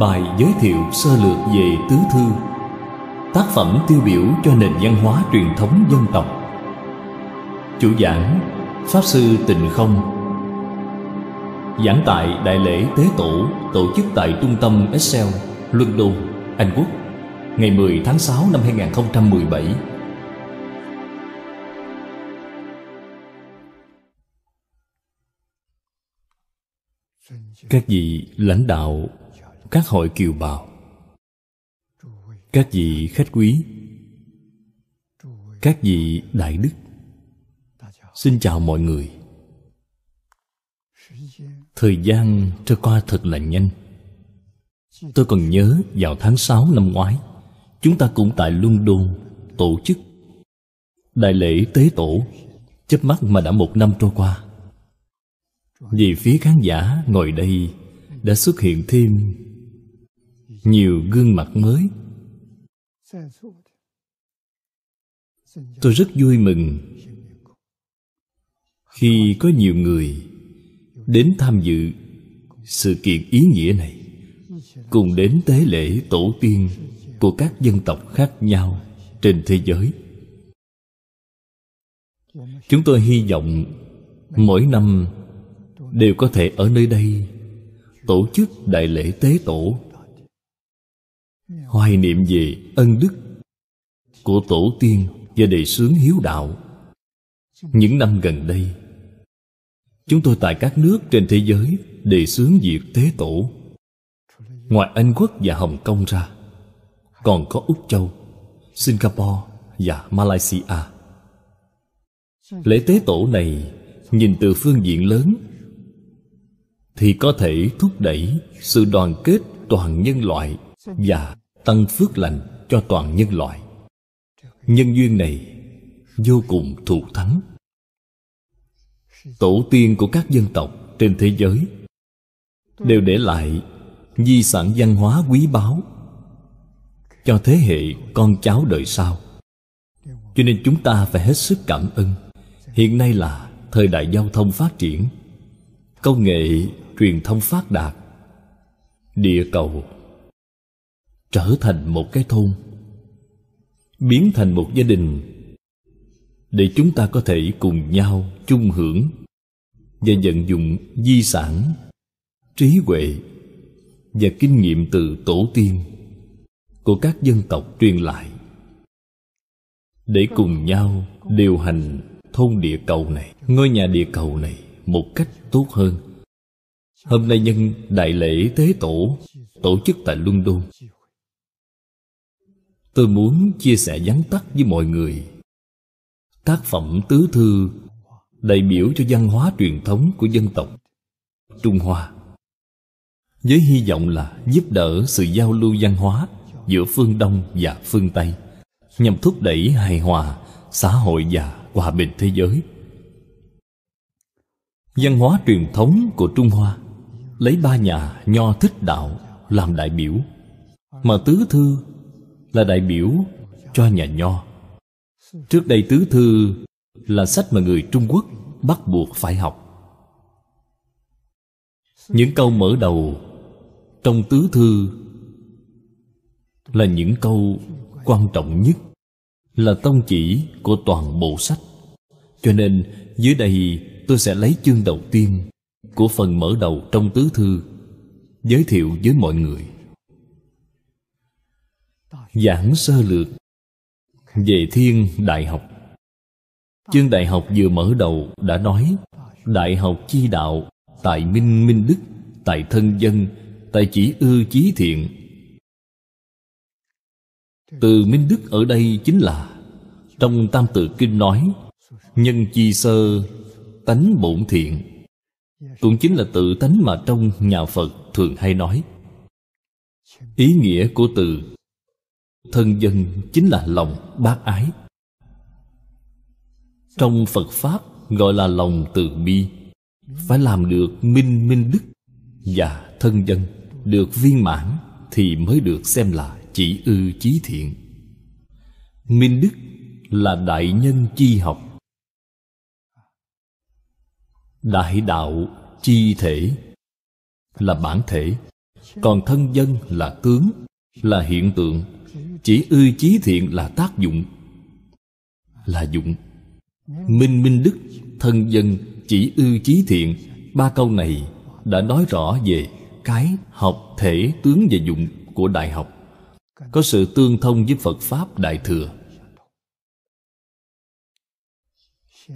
Bài giới thiệu sơ lược về tứ thư Tác phẩm tiêu biểu cho nền văn hóa truyền thống dân tộc Chủ giảng Pháp Sư Tịnh Không Giảng tại Đại lễ Tế Tổ tổ chức tại trung tâm Excel, London, Anh Quốc Ngày 10 tháng 6 năm 2017 Các vị lãnh đạo các hội kiều bào các vị khách quý các vị đại đức xin chào mọi người thời gian trôi qua thật là nhanh tôi còn nhớ vào tháng sáu năm ngoái chúng ta cũng tại london tổ chức đại lễ tế tổ chớp mắt mà đã một năm trôi qua vì phía khán giả ngồi đây đã xuất hiện thêm nhiều gương mặt mới tôi rất vui mừng khi có nhiều người đến tham dự sự kiện ý nghĩa này cùng đến tế lễ tổ tiên của các dân tộc khác nhau trên thế giới chúng tôi hy vọng mỗi năm đều có thể ở nơi đây tổ chức đại lễ tế tổ hoài niệm về ân đức của tổ tiên và đề xướng hiếu đạo những năm gần đây chúng tôi tại các nước trên thế giới đề xướng việc tế tổ ngoài anh quốc và hồng kông ra còn có úc châu singapore và malaysia lễ tế tổ này nhìn từ phương diện lớn thì có thể thúc đẩy sự đoàn kết toàn nhân loại và tăng phước lành cho toàn nhân loại nhân duyên này vô cùng thù thắng tổ tiên của các dân tộc trên thế giới đều để lại di sản văn hóa quý báu cho thế hệ con cháu đời sau cho nên chúng ta phải hết sức cảm ơn hiện nay là thời đại giao thông phát triển công nghệ truyền thông phát đạt địa cầu trở thành một cái thôn biến thành một gia đình để chúng ta có thể cùng nhau chung hưởng và vận dụng di sản trí huệ và kinh nghiệm từ tổ tiên của các dân tộc truyền lại để cùng nhau điều hành thôn địa cầu này ngôi nhà địa cầu này một cách tốt hơn hôm nay nhân đại lễ tế tổ tổ chức tại london tôi muốn chia sẻ vắn tắt với mọi người tác phẩm tứ thư đại biểu cho văn hóa truyền thống của dân tộc trung hoa với hy vọng là giúp đỡ sự giao lưu văn hóa giữa phương đông và phương tây nhằm thúc đẩy hài hòa xã hội và hòa bình thế giới văn hóa truyền thống của trung hoa lấy ba nhà nho thích đạo làm đại biểu mà tứ thư là đại biểu cho nhà nho trước đây tứ thư là sách mà người trung quốc bắt buộc phải học những câu mở đầu trong tứ thư là những câu quan trọng nhất là tông chỉ của toàn bộ sách cho nên dưới đây tôi sẽ lấy chương đầu tiên của phần mở đầu trong tứ thư giới thiệu với mọi người giảng sơ lược về thiên đại học chương đại học vừa mở đầu đã nói đại học chi đạo tại minh minh đức tại thân dân tại chỉ ư chí thiện từ minh đức ở đây chính là trong tam tự kinh nói nhân chi sơ tánh bổn thiện cũng chính là tự tánh mà trong nhà phật thường hay nói ý nghĩa của từ thân dân chính là lòng bác ái trong phật pháp gọi là lòng từ bi phải làm được minh minh đức và thân dân được viên mãn thì mới được xem là chỉ ư chí thiện minh đức là đại nhân chi học đại đạo chi thể là bản thể còn thân dân là tướng là hiện tượng chỉ ư chí thiện là tác dụng là dụng minh minh đức thân dân chỉ ư chí thiện ba câu này đã nói rõ về cái học thể tướng và dụng của đại học có sự tương thông với phật pháp đại thừa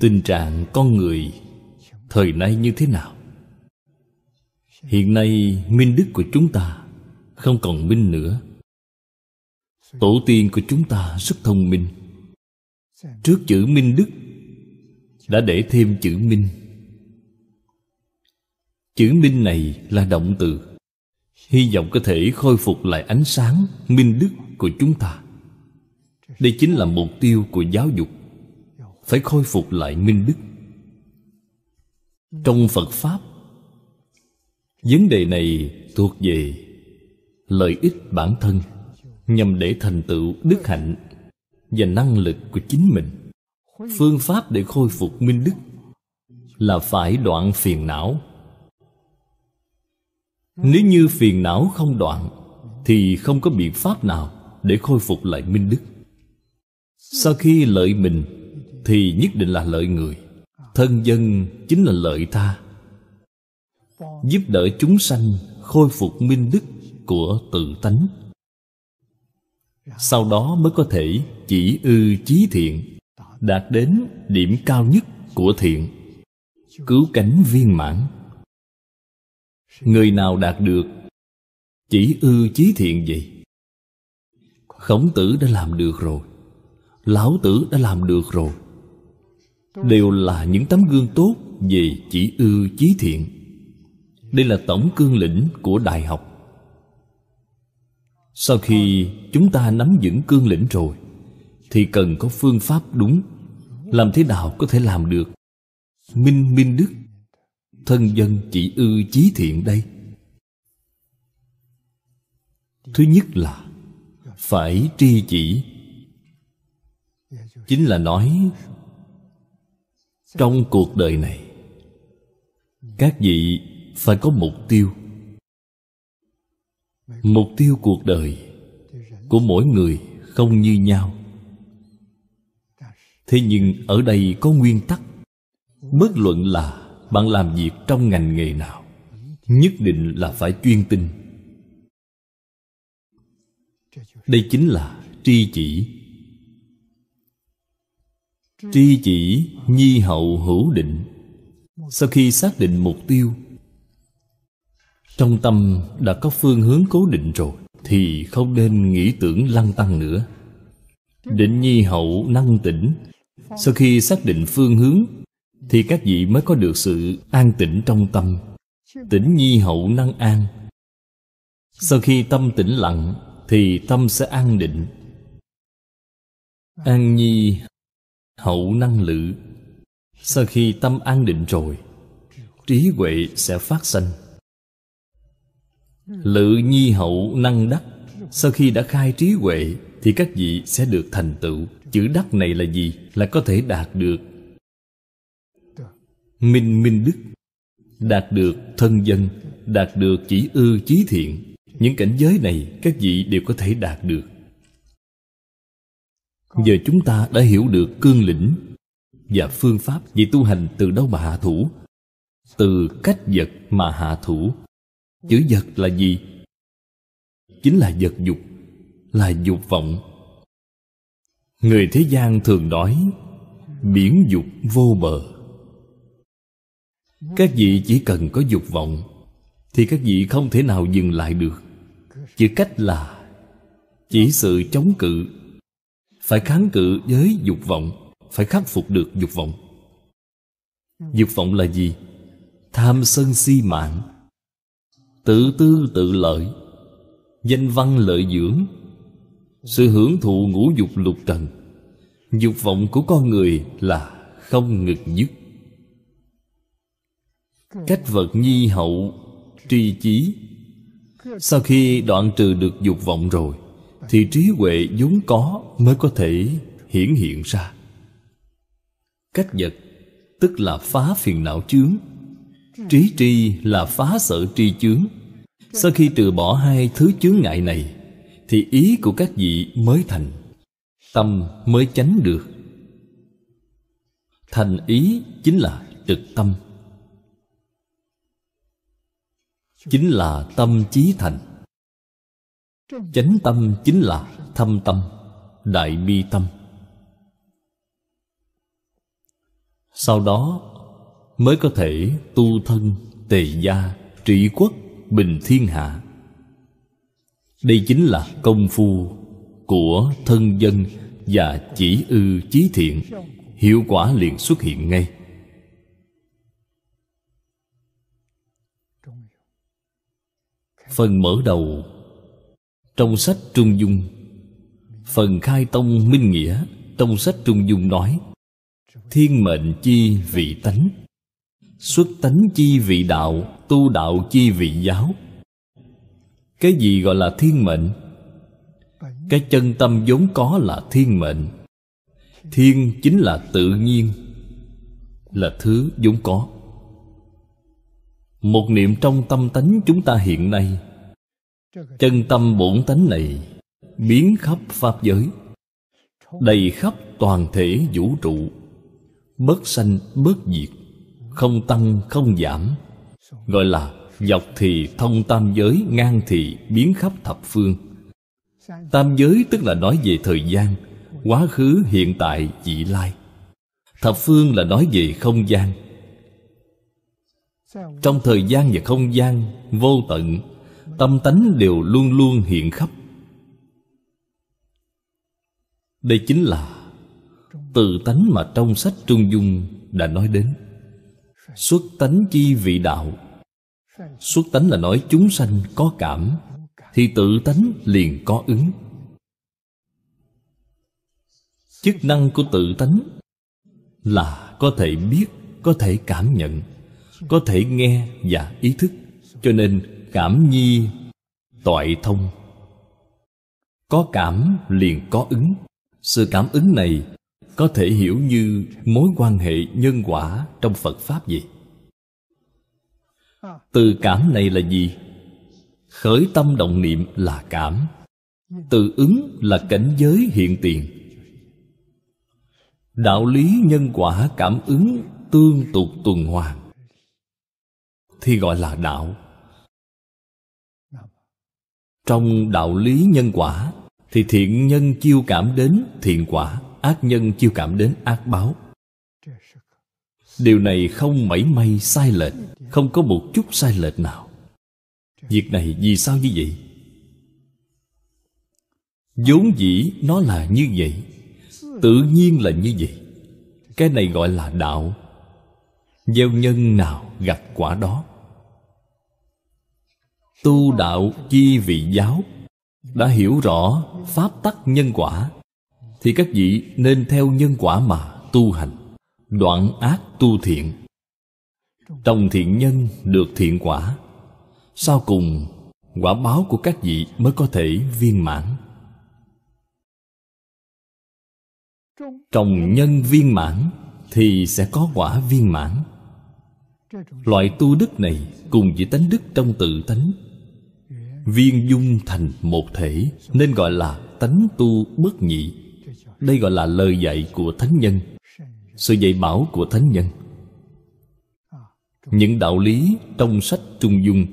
tình trạng con người thời nay như thế nào hiện nay minh đức của chúng ta không còn minh nữa Tổ tiên của chúng ta rất thông minh Trước chữ minh đức Đã để thêm chữ minh Chữ minh này là động từ Hy vọng có thể khôi phục lại ánh sáng Minh đức của chúng ta Đây chính là mục tiêu của giáo dục Phải khôi phục lại minh đức Trong Phật Pháp Vấn đề này thuộc về lợi ích bản thân nhằm để thành tựu đức hạnh và năng lực của chính mình phương pháp để khôi phục minh đức là phải đoạn phiền não nếu như phiền não không đoạn thì không có biện pháp nào để khôi phục lại minh đức sau khi lợi mình thì nhất định là lợi người thân dân chính là lợi tha giúp đỡ chúng sanh khôi phục minh đức của tự tánh sau đó mới có thể chỉ ư chí thiện đạt đến điểm cao nhất của thiện cứu cánh viên mãn người nào đạt được chỉ ư chí thiện gì khổng tử đã làm được rồi lão tử đã làm được rồi đều là những tấm gương tốt về chỉ ư chí thiện đây là tổng cương lĩnh của đại học sau khi chúng ta nắm vững cương lĩnh rồi thì cần có phương pháp đúng làm thế nào có thể làm được minh minh đức thân dân chỉ ư chí thiện đây thứ nhất là phải tri chỉ chính là nói trong cuộc đời này các vị phải có mục tiêu mục tiêu cuộc đời của mỗi người không như nhau thế nhưng ở đây có nguyên tắc bất luận là bạn làm việc trong ngành nghề nào nhất định là phải chuyên tinh đây chính là tri chỉ tri chỉ nhi hậu hữu định sau khi xác định mục tiêu trong tâm đã có phương hướng cố định rồi thì không nên nghĩ tưởng lăng tăng nữa định nhi hậu năng tĩnh sau khi xác định phương hướng thì các vị mới có được sự an tĩnh trong tâm tĩnh nhi hậu năng an sau khi tâm tĩnh lặng thì tâm sẽ an định an nhi hậu năng lự sau khi tâm an định rồi trí huệ sẽ phát sanh Ừ. Lự nhi hậu năng đắc Sau khi đã khai trí huệ Thì các vị sẽ được thành tựu Chữ đắc này là gì? Là có thể đạt được Minh minh đức Đạt được thân dân Đạt được chỉ ư chí thiện Những cảnh giới này các vị đều có thể đạt được Giờ chúng ta đã hiểu được cương lĩnh Và phương pháp về tu hành từ đâu mà hạ thủ Từ cách vật mà hạ thủ chữ vật là gì chính là vật dục là dục vọng người thế gian thường nói biển dục vô bờ các vị chỉ cần có dục vọng thì các vị không thể nào dừng lại được chỉ cách là chỉ sự chống cự phải kháng cự với dục vọng phải khắc phục được dục vọng dục vọng là gì tham sân si mạng tự tư tự lợi danh văn lợi dưỡng sự hưởng thụ ngũ dục lục trần dục vọng của con người là không ngực dứt cách vật nhi hậu tri chí sau khi đoạn trừ được dục vọng rồi thì trí huệ vốn có mới có thể hiển hiện ra cách vật tức là phá phiền não chướng trí tri là phá sở tri chướng sau khi từ bỏ hai thứ chướng ngại này thì ý của các vị mới thành tâm mới chánh được thành ý chính là trực tâm chính là tâm chí thành chánh tâm chính là thâm tâm đại bi tâm sau đó mới có thể tu thân tề gia trị quốc bình thiên hạ đây chính là công phu của thân dân và chỉ ư chí thiện hiệu quả liền xuất hiện ngay phần mở đầu trong sách trung dung phần khai tông minh nghĩa trong sách trung dung nói thiên mệnh chi vị tánh xuất tánh chi vị đạo tu đạo chi vị giáo cái gì gọi là thiên mệnh cái chân tâm vốn có là thiên mệnh thiên chính là tự nhiên là thứ vốn có một niệm trong tâm tánh chúng ta hiện nay chân tâm bổn tánh này biến khắp pháp giới đầy khắp toàn thể vũ trụ bất sanh bất diệt không tăng không giảm gọi là dọc thì thông tam giới ngang thì biến khắp thập phương tam giới tức là nói về thời gian quá khứ hiện tại vị lai thập phương là nói về không gian trong thời gian và không gian vô tận tâm tánh đều luôn luôn hiện khắp đây chính là từ tánh mà trong sách trung dung đã nói đến xuất tánh chi vị đạo xuất tánh là nói chúng sanh có cảm thì tự tánh liền có ứng chức năng của tự tánh là có thể biết có thể cảm nhận có thể nghe và ý thức cho nên cảm nhi toại thông có cảm liền có ứng sự cảm ứng này có thể hiểu như mối quan hệ nhân quả trong phật pháp gì từ cảm này là gì khởi tâm động niệm là cảm từ ứng là cảnh giới hiện tiền đạo lý nhân quả cảm ứng tương tục tuần hoàn thì gọi là đạo trong đạo lý nhân quả thì thiện nhân chiêu cảm đến thiện quả ác nhân chiêu cảm đến ác báo điều này không mảy may sai lệch không có một chút sai lệch nào việc này vì sao như vậy vốn dĩ nó là như vậy tự nhiên là như vậy cái này gọi là đạo gieo nhân nào gặt quả đó tu đạo chi vị giáo đã hiểu rõ pháp tắc nhân quả thì các vị nên theo nhân quả mà tu hành đoạn ác tu thiện tòng thiện nhân được thiện quả sau cùng quả báo của các vị mới có thể viên mãn trồng nhân viên mãn thì sẽ có quả viên mãn loại tu đức này cùng với tánh đức trong tự tánh viên dung thành một thể nên gọi là tánh tu bất nhị đây gọi là lời dạy của thánh nhân sự dạy bảo của thánh nhân những đạo lý trong sách trung dung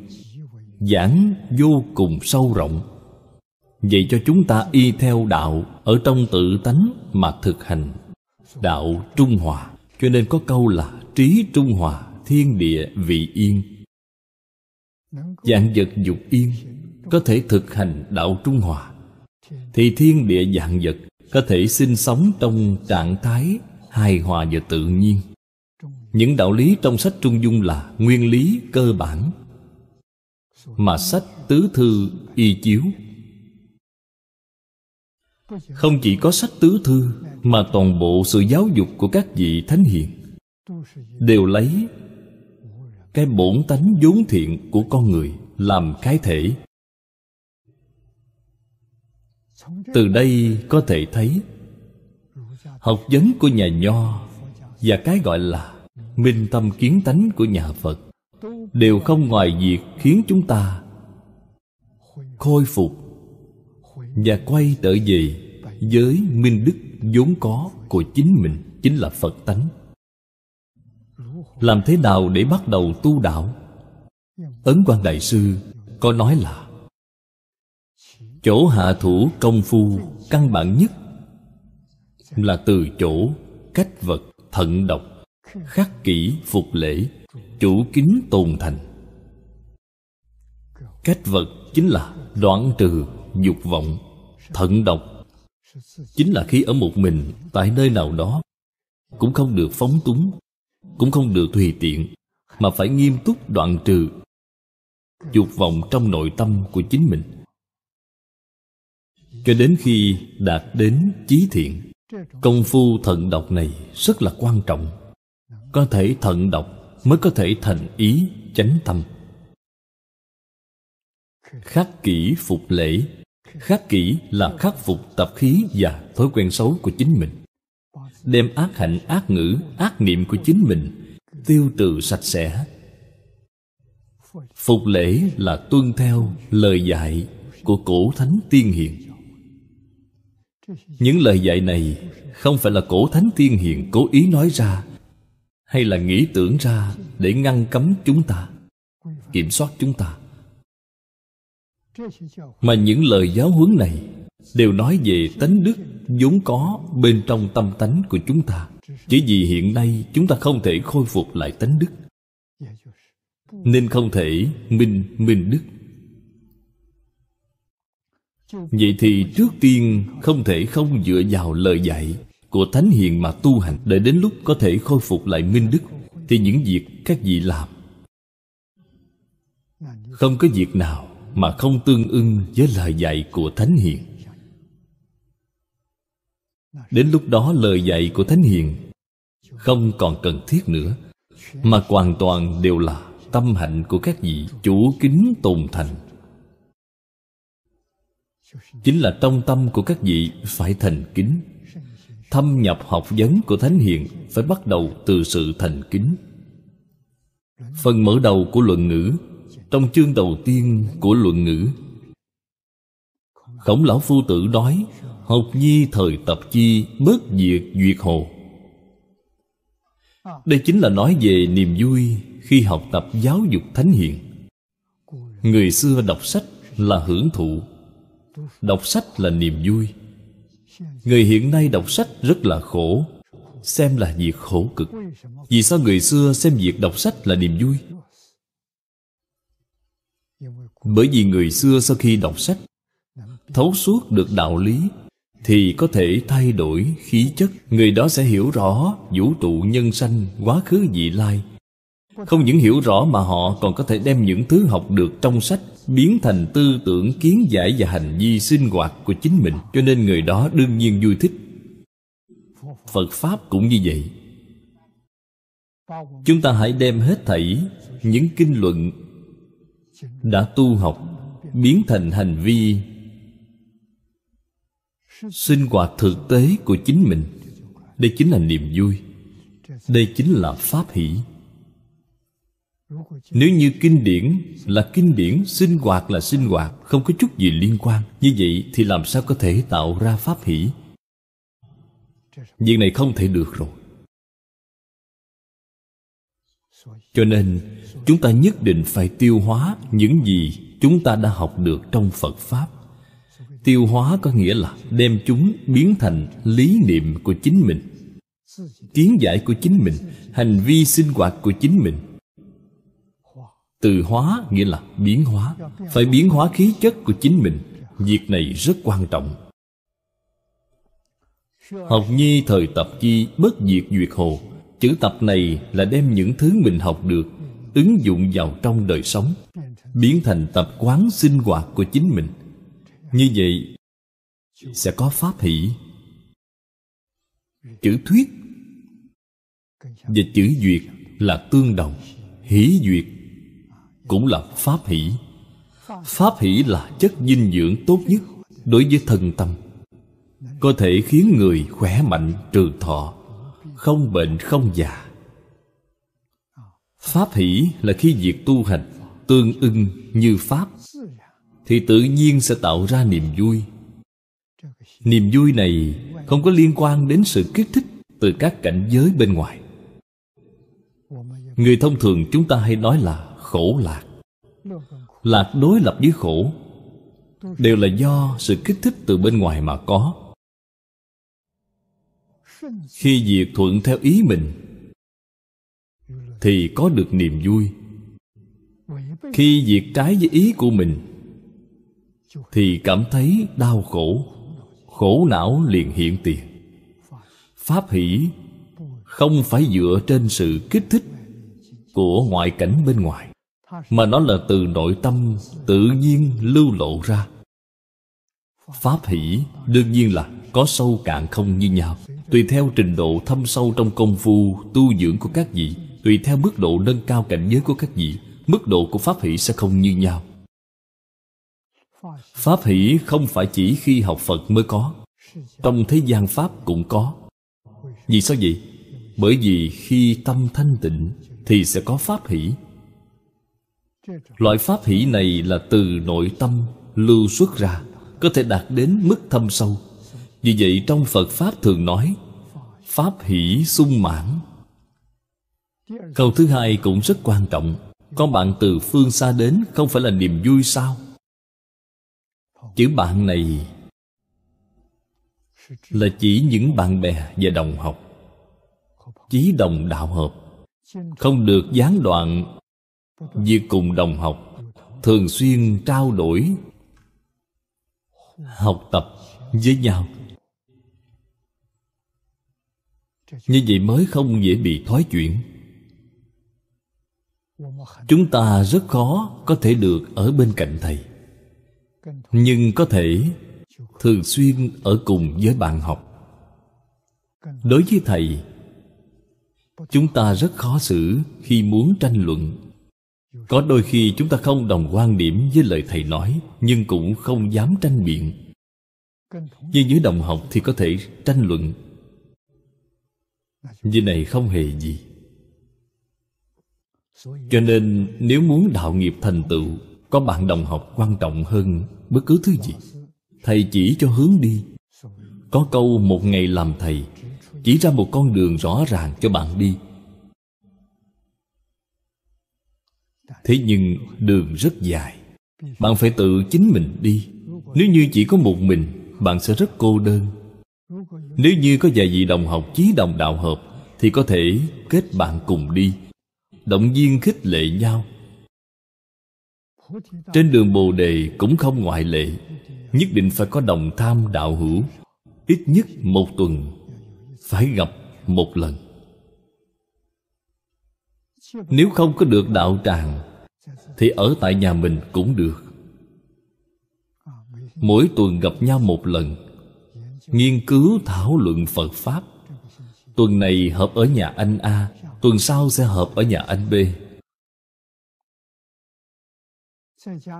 giảng vô cùng sâu rộng dạy cho chúng ta y theo đạo ở trong tự tánh mà thực hành đạo trung hòa cho nên có câu là trí trung hòa thiên địa vị yên dạng vật dục yên có thể thực hành đạo trung hòa thì thiên địa dạng vật có thể sinh sống trong trạng thái hài hòa và tự nhiên những đạo lý trong sách trung dung là nguyên lý cơ bản mà sách tứ thư y chiếu không chỉ có sách tứ thư mà toàn bộ sự giáo dục của các vị thánh hiền đều lấy cái bổn tánh vốn thiện của con người làm cái thể từ đây có thể thấy học vấn của nhà nho và cái gọi là minh tâm kiến tánh của nhà phật đều không ngoài việc khiến chúng ta khôi phục và quay trở về với minh đức vốn có của chính mình chính là phật tánh làm thế nào để bắt đầu tu đạo ấn quan đại sư có nói là chỗ hạ thủ công phu căn bản nhất là từ chỗ cách vật thận độc khắc kỷ phục lễ chủ kính tồn thành cách vật chính là đoạn trừ dục vọng thận độc chính là khi ở một mình tại nơi nào đó cũng không được phóng túng cũng không được tùy tiện mà phải nghiêm túc đoạn trừ dục vọng trong nội tâm của chính mình cho đến khi đạt đến chí thiện công phu thận đọc này rất là quan trọng có thể thận đọc mới có thể thành ý chánh tâm khắc kỷ phục lễ khắc kỷ là khắc phục tập khí và thói quen xấu của chính mình đem ác hạnh ác ngữ ác niệm của chính mình tiêu trừ sạch sẽ phục lễ là tuân theo lời dạy của cổ thánh tiên hiền những lời dạy này không phải là cổ thánh tiên hiền cố ý nói ra hay là nghĩ tưởng ra để ngăn cấm chúng ta kiểm soát chúng ta mà những lời giáo huấn này đều nói về tánh đức vốn có bên trong tâm tánh của chúng ta chỉ vì hiện nay chúng ta không thể khôi phục lại tánh đức nên không thể minh minh đức vậy thì trước tiên không thể không dựa vào lời dạy của thánh hiền mà tu hành để đến lúc có thể khôi phục lại minh đức thì những việc các vị làm không có việc nào mà không tương ưng với lời dạy của thánh hiền đến lúc đó lời dạy của thánh hiền không còn cần thiết nữa mà hoàn toàn đều là tâm hạnh của các vị chủ kính tồn thành chính là tông tâm của các vị phải thành kính thâm nhập học vấn của thánh hiền phải bắt đầu từ sự thành kính phần mở đầu của luận ngữ trong chương đầu tiên của luận ngữ khổng lão phu tử nói học nhi thời tập chi bớt diệt duyệt hồ đây chính là nói về niềm vui khi học tập giáo dục thánh hiền người xưa đọc sách là hưởng thụ đọc sách là niềm vui người hiện nay đọc sách rất là khổ xem là việc khổ cực vì sao người xưa xem việc đọc sách là niềm vui bởi vì người xưa sau khi đọc sách thấu suốt được đạo lý thì có thể thay đổi khí chất người đó sẽ hiểu rõ vũ trụ nhân sanh quá khứ vị lai không những hiểu rõ mà họ còn có thể đem những thứ học được trong sách biến thành tư tưởng kiến giải và hành vi sinh hoạt của chính mình cho nên người đó đương nhiên vui thích phật pháp cũng như vậy chúng ta hãy đem hết thảy những kinh luận đã tu học biến thành hành vi sinh hoạt thực tế của chính mình đây chính là niềm vui đây chính là pháp hỷ nếu như kinh điển là kinh điển sinh hoạt là sinh hoạt không có chút gì liên quan như vậy thì làm sao có thể tạo ra pháp hỷ việc này không thể được rồi cho nên chúng ta nhất định phải tiêu hóa những gì chúng ta đã học được trong phật pháp tiêu hóa có nghĩa là đem chúng biến thành lý niệm của chính mình kiến giải của chính mình hành vi sinh hoạt của chính mình từ hóa nghĩa là biến hóa phải biến hóa khí chất của chính mình việc này rất quan trọng học nhi thời tập chi bất diệt duyệt hồ chữ tập này là đem những thứ mình học được ứng dụng vào trong đời sống biến thành tập quán sinh hoạt của chính mình như vậy sẽ có pháp hỷ chữ thuyết và chữ duyệt là tương đồng hỷ duyệt cũng là pháp hỷ pháp hỷ là chất dinh dưỡng tốt nhất đối với thân tâm có thể khiến người khỏe mạnh trường thọ không bệnh không già pháp hỷ là khi việc tu hành tương ưng như pháp thì tự nhiên sẽ tạo ra niềm vui niềm vui này không có liên quan đến sự kích thích từ các cảnh giới bên ngoài người thông thường chúng ta hay nói là khổ lạc lạc đối lập với khổ đều là do sự kích thích từ bên ngoài mà có khi việc thuận theo ý mình thì có được niềm vui khi việc trái với ý của mình thì cảm thấy đau khổ khổ não liền hiện tiền pháp hỷ không phải dựa trên sự kích thích của ngoại cảnh bên ngoài mà nó là từ nội tâm tự nhiên lưu lộ ra pháp hỷ đương nhiên là có sâu cạn không như nhau tùy theo trình độ thâm sâu trong công phu tu dưỡng của các vị tùy theo mức độ nâng cao cảnh giới của các vị mức độ của pháp hỷ sẽ không như nhau pháp hỷ không phải chỉ khi học phật mới có trong thế gian pháp cũng có vì sao vậy bởi vì khi tâm thanh tịnh thì sẽ có pháp hỷ loại pháp hỷ này là từ nội tâm lưu xuất ra có thể đạt đến mức thâm sâu vì vậy trong phật pháp thường nói pháp hỷ sung mãn câu thứ hai cũng rất quan trọng có bạn từ phương xa đến không phải là niềm vui sao chữ bạn này là chỉ những bạn bè và đồng học chí đồng đạo hợp không được gián đoạn việc cùng đồng học thường xuyên trao đổi học tập với nhau như vậy mới không dễ bị thoái chuyển chúng ta rất khó có thể được ở bên cạnh thầy nhưng có thể thường xuyên ở cùng với bạn học đối với thầy chúng ta rất khó xử khi muốn tranh luận có đôi khi chúng ta không đồng quan điểm với lời thầy nói nhưng cũng không dám tranh biện nhưng với đồng học thì có thể tranh luận như này không hề gì cho nên nếu muốn đạo nghiệp thành tựu có bạn đồng học quan trọng hơn bất cứ thứ gì thầy chỉ cho hướng đi có câu một ngày làm thầy chỉ ra một con đường rõ ràng cho bạn đi thế nhưng đường rất dài bạn phải tự chính mình đi nếu như chỉ có một mình bạn sẽ rất cô đơn nếu như có vài vị đồng học chí đồng đạo hợp thì có thể kết bạn cùng đi động viên khích lệ nhau trên đường bồ đề cũng không ngoại lệ nhất định phải có đồng tham đạo hữu ít nhất một tuần phải gặp một lần nếu không có được đạo tràng Thì ở tại nhà mình cũng được Mỗi tuần gặp nhau một lần Nghiên cứu thảo luận Phật Pháp Tuần này hợp ở nhà anh A Tuần sau sẽ hợp ở nhà anh B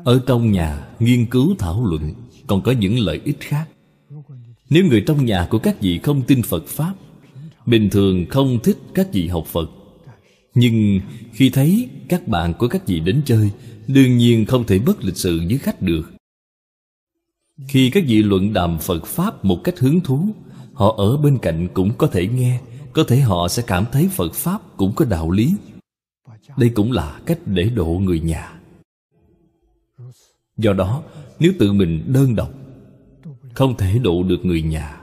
Ở trong nhà nghiên cứu thảo luận Còn có những lợi ích khác Nếu người trong nhà của các vị không tin Phật Pháp Bình thường không thích các vị học Phật nhưng khi thấy các bạn của các vị đến chơi đương nhiên không thể bất lịch sự với khách được khi các vị luận đàm phật pháp một cách hứng thú họ ở bên cạnh cũng có thể nghe có thể họ sẽ cảm thấy phật pháp cũng có đạo lý đây cũng là cách để độ người nhà do đó nếu tự mình đơn độc không thể độ được người nhà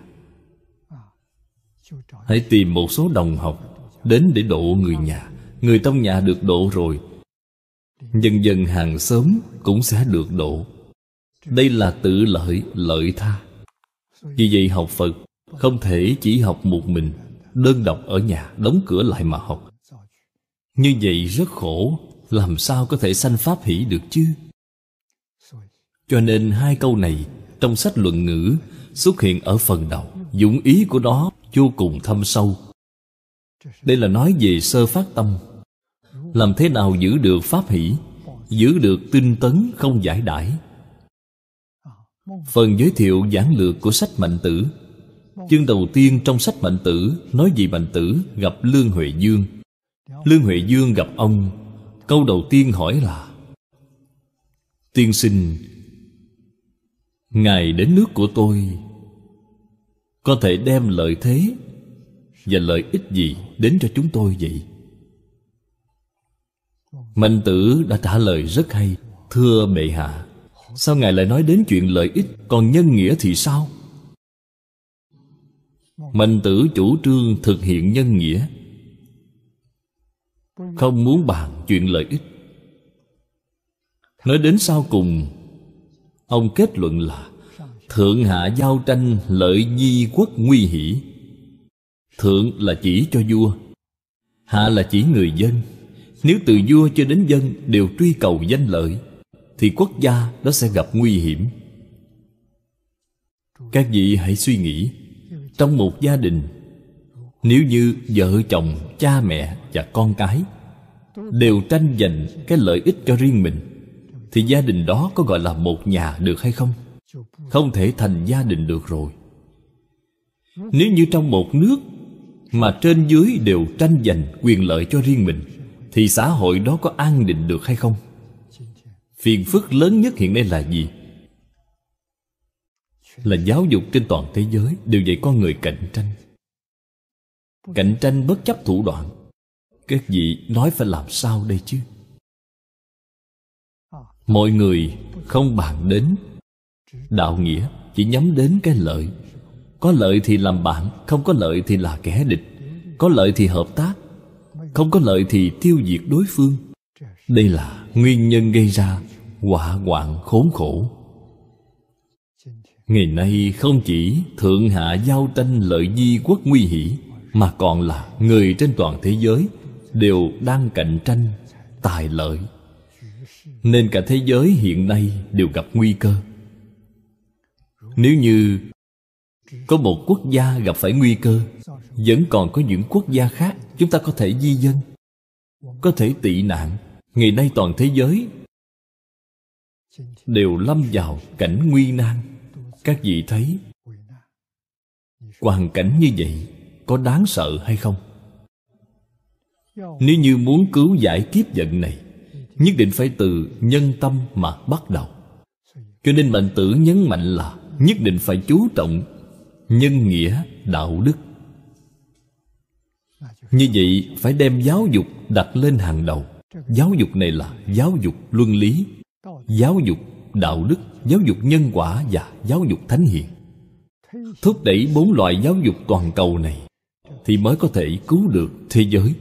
hãy tìm một số đồng học đến để độ người nhà Người trong nhà được độ rồi Dần dần hàng xóm cũng sẽ được độ Đây là tự lợi lợi tha Vì vậy học Phật Không thể chỉ học một mình Đơn độc ở nhà Đóng cửa lại mà học Như vậy rất khổ Làm sao có thể sanh pháp hỷ được chứ Cho nên hai câu này Trong sách luận ngữ Xuất hiện ở phần đầu Dụng ý của nó vô cùng thâm sâu Đây là nói về sơ phát tâm làm thế nào giữ được pháp hỷ giữ được tinh tấn không giải đãi phần giới thiệu giảng lược của sách mạnh tử chương đầu tiên trong sách mạnh tử nói gì? mạnh tử gặp lương huệ dương lương huệ dương gặp ông câu đầu tiên hỏi là tiên sinh ngài đến nước của tôi có thể đem lợi thế và lợi ích gì đến cho chúng tôi vậy mạnh tử đã trả lời rất hay thưa bệ hạ sao ngài lại nói đến chuyện lợi ích còn nhân nghĩa thì sao mạnh tử chủ trương thực hiện nhân nghĩa không muốn bàn chuyện lợi ích nói đến sau cùng ông kết luận là thượng hạ giao tranh lợi di quốc nguy hỷ thượng là chỉ cho vua hạ là chỉ người dân nếu từ vua cho đến dân đều truy cầu danh lợi thì quốc gia đó sẽ gặp nguy hiểm các vị hãy suy nghĩ trong một gia đình nếu như vợ chồng cha mẹ và con cái đều tranh giành cái lợi ích cho riêng mình thì gia đình đó có gọi là một nhà được hay không không thể thành gia đình được rồi nếu như trong một nước mà trên dưới đều tranh giành quyền lợi cho riêng mình thì xã hội đó có an định được hay không phiền phức lớn nhất hiện nay là gì là giáo dục trên toàn thế giới đều dạy con người cạnh tranh cạnh tranh bất chấp thủ đoạn các vị nói phải làm sao đây chứ mọi người không bàn đến đạo nghĩa chỉ nhắm đến cái lợi có lợi thì làm bạn không có lợi thì là kẻ địch có lợi thì hợp tác không có lợi thì tiêu diệt đối phương đây là nguyên nhân gây ra quả hoạn khốn khổ ngày nay không chỉ thượng hạ giao tranh lợi di quốc nguy hỷ mà còn là người trên toàn thế giới đều đang cạnh tranh tài lợi nên cả thế giới hiện nay đều gặp nguy cơ nếu như có một quốc gia gặp phải nguy cơ vẫn còn có những quốc gia khác chúng ta có thể di dân có thể tị nạn ngày nay toàn thế giới đều lâm vào cảnh nguy nan các vị thấy hoàn cảnh như vậy có đáng sợ hay không nếu như muốn cứu giải kiếp giận này nhất định phải từ nhân tâm mà bắt đầu cho nên mạnh tử nhấn mạnh là nhất định phải chú trọng nhân nghĩa đạo đức như vậy phải đem giáo dục đặt lên hàng đầu giáo dục này là giáo dục luân lý giáo dục đạo đức giáo dục nhân quả và giáo dục thánh hiền thúc đẩy bốn loại giáo dục toàn cầu này thì mới có thể cứu được thế giới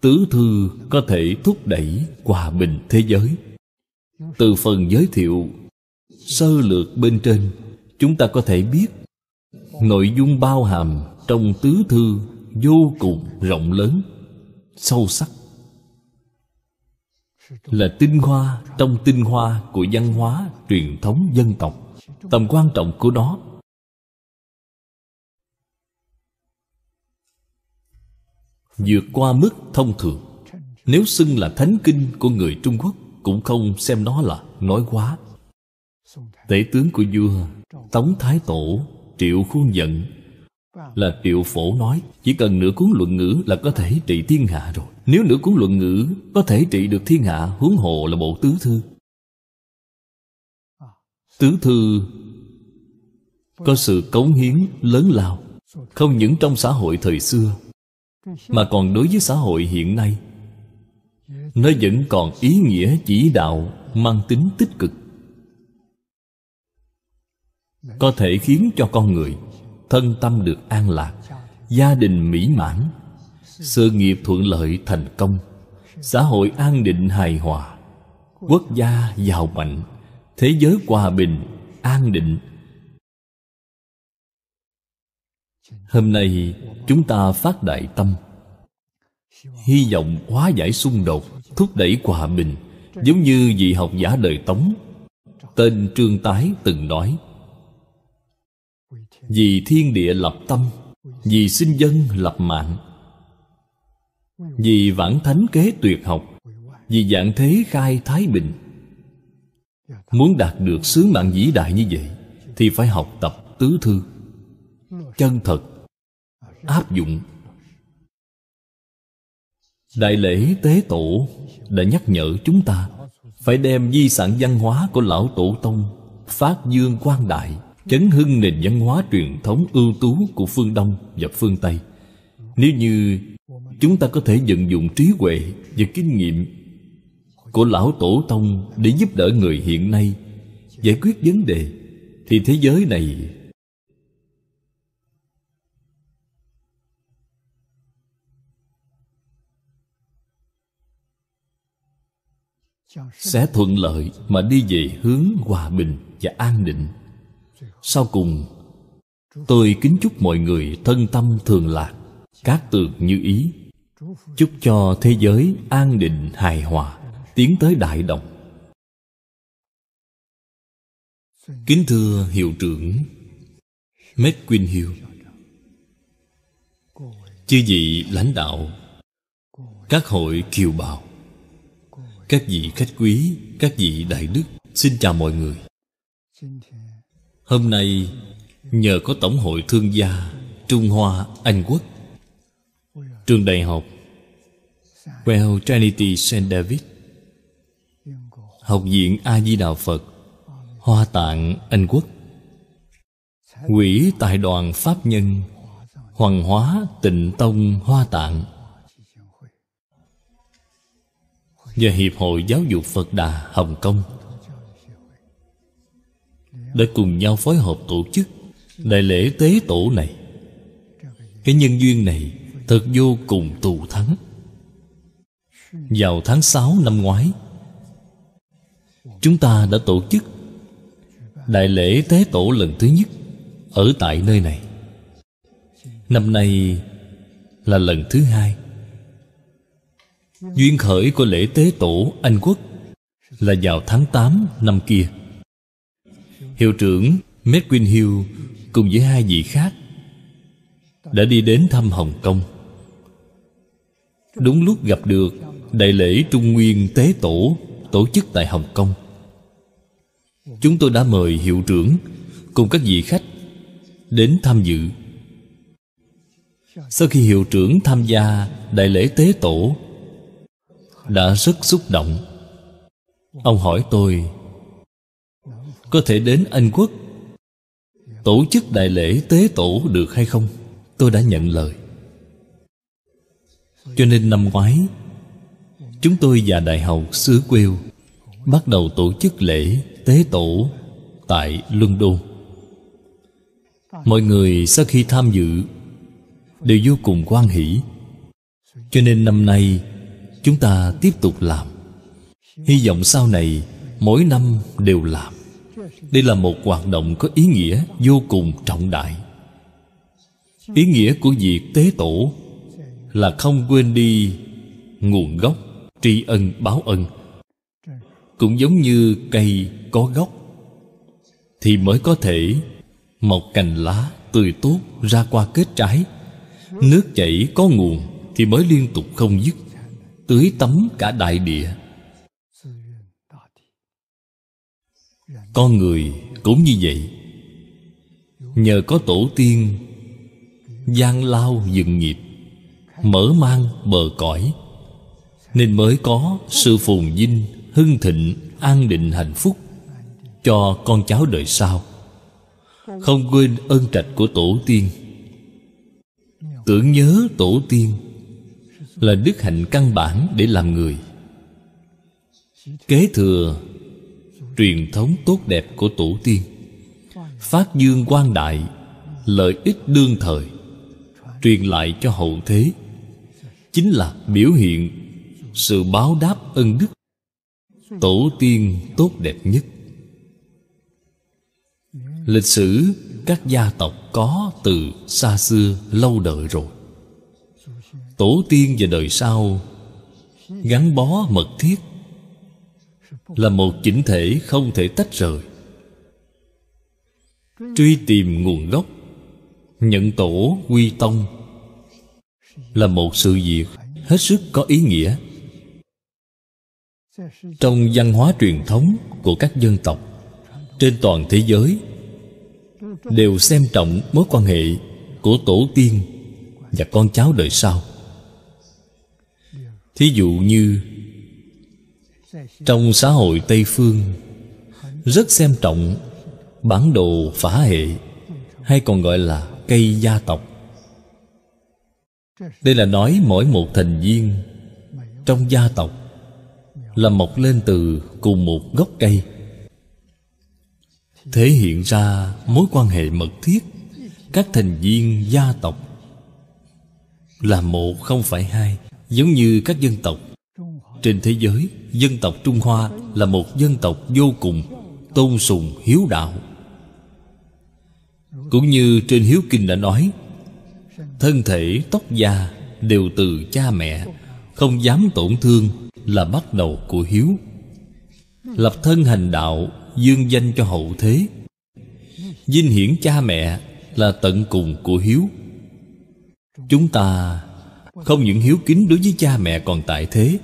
tứ thư có thể thúc đẩy hòa bình thế giới từ phần giới thiệu sơ lược bên trên chúng ta có thể biết nội dung bao hàm trong tứ thư vô cùng rộng lớn sâu sắc là tinh hoa trong tinh hoa của văn hóa truyền thống dân tộc tầm quan trọng của nó vượt qua mức thông thường nếu xưng là thánh kinh của người trung quốc cũng không xem nó là nói quá tể tướng của vua Tống Thái Tổ Triệu Khuôn Dận Là Triệu Phổ nói Chỉ cần nửa cuốn luận ngữ là có thể trị thiên hạ rồi Nếu nửa cuốn luận ngữ Có thể trị được thiên hạ huống hồ là bộ tứ thư Tứ thư Có sự cống hiến lớn lao Không những trong xã hội thời xưa Mà còn đối với xã hội hiện nay Nó vẫn còn ý nghĩa chỉ đạo Mang tính tích cực có thể khiến cho con người thân tâm được an lạc gia đình mỹ mãn sự nghiệp thuận lợi thành công xã hội an định hài hòa quốc gia giàu mạnh thế giới hòa bình an định hôm nay chúng ta phát đại tâm hy vọng hóa giải xung đột thúc đẩy hòa bình giống như vị học giả đời tống tên trương tái từng nói vì thiên địa lập tâm vì sinh dân lập mạng vì vãng thánh kế tuyệt học vì dạng thế khai thái bình muốn đạt được sứ mạng vĩ đại như vậy thì phải học tập tứ thư chân thật áp dụng đại lễ tế tổ đã nhắc nhở chúng ta phải đem di sản văn hóa của lão tổ tông phát dương quang đại chấn hưng nền văn hóa truyền thống ưu tú của phương đông và phương tây nếu như chúng ta có thể vận dụng trí huệ và kinh nghiệm của lão tổ tông để giúp đỡ người hiện nay giải quyết vấn đề thì thế giới này sẽ thuận lợi mà đi về hướng hòa bình và an định sau cùng tôi kính chúc mọi người thân tâm thường lạc các tường như ý chúc cho thế giới an định hài hòa tiến tới đại đồng kính thưa hiệu trưởng mét Quynh hiêu chư vị lãnh đạo các hội kiều bào các vị khách quý các vị đại đức xin chào mọi người Hôm nay nhờ có Tổng hội Thương gia Trung Hoa Anh Quốc Trường Đại học Well Trinity St. David Học viện A-di Đà Phật Hoa Tạng Anh Quốc Quỹ Tài đoàn Pháp Nhân Hoàng hóa Tịnh Tông Hoa Tạng Và Hiệp hội Giáo dục Phật Đà Hồng Kông đã cùng nhau phối hợp tổ chức đại lễ tế tổ này cái nhân duyên này thật vô cùng tù thắng vào tháng 6 năm ngoái chúng ta đã tổ chức đại lễ tế tổ lần thứ nhất ở tại nơi này năm nay là lần thứ hai duyên khởi của lễ tế tổ anh quốc là vào tháng 8 năm kia hiệu trưởng Medwin Hill cùng với hai vị khác đã đi đến thăm Hồng Kông. Đúng lúc gặp được đại lễ Trung Nguyên Tế Tổ tổ chức tại Hồng Kông. Chúng tôi đã mời hiệu trưởng cùng các vị khách đến tham dự. Sau khi hiệu trưởng tham gia đại lễ Tế Tổ đã rất xúc động. Ông hỏi tôi có thể đến Anh Quốc tổ chức đại lễ tế tổ được hay không? Tôi đã nhận lời. Cho nên năm ngoái, chúng tôi và Đại học xứ Quêu bắt đầu tổ chức lễ tế tổ tại London. Mọi người sau khi tham dự đều vô cùng quan hỷ. Cho nên năm nay chúng ta tiếp tục làm. Hy vọng sau này mỗi năm đều làm. Đây là một hoạt động có ý nghĩa vô cùng trọng đại Ý nghĩa của việc tế tổ Là không quên đi nguồn gốc tri ân báo ân Cũng giống như cây có gốc Thì mới có thể mọc cành lá tươi tốt ra qua kết trái Nước chảy có nguồn thì mới liên tục không dứt Tưới tắm cả đại địa con người cũng như vậy nhờ có tổ tiên gian lao dựng nghiệp mở mang bờ cõi nên mới có sự phồn vinh hưng thịnh an định hạnh phúc cho con cháu đời sau không quên ơn trạch của tổ tiên tưởng nhớ tổ tiên là đức hạnh căn bản để làm người kế thừa truyền thống tốt đẹp của tổ tiên phát dương quang đại lợi ích đương thời truyền lại cho hậu thế chính là biểu hiện sự báo đáp ân đức tổ tiên tốt đẹp nhất lịch sử các gia tộc có từ xa xưa lâu đời rồi tổ tiên và đời sau gắn bó mật thiết là một chỉnh thể không thể tách rời truy tìm nguồn gốc nhận tổ quy tông là một sự việc hết sức có ý nghĩa trong văn hóa truyền thống của các dân tộc trên toàn thế giới đều xem trọng mối quan hệ của tổ tiên và con cháu đời sau thí dụ như trong xã hội tây phương rất xem trọng bản đồ phá hệ hay còn gọi là cây gia tộc đây là nói mỗi một thành viên trong gia tộc là mọc lên từ cùng một gốc cây thể hiện ra mối quan hệ mật thiết các thành viên gia tộc là một không phải hai giống như các dân tộc trên thế giới dân tộc trung hoa là một dân tộc vô cùng tôn sùng hiếu đạo cũng như trên hiếu kinh đã nói thân thể tóc da đều từ cha mẹ không dám tổn thương là bắt đầu của hiếu lập thân hành đạo dương danh cho hậu thế dinh hiển cha mẹ là tận cùng của hiếu chúng ta không những hiếu kính đối với cha mẹ còn tại thế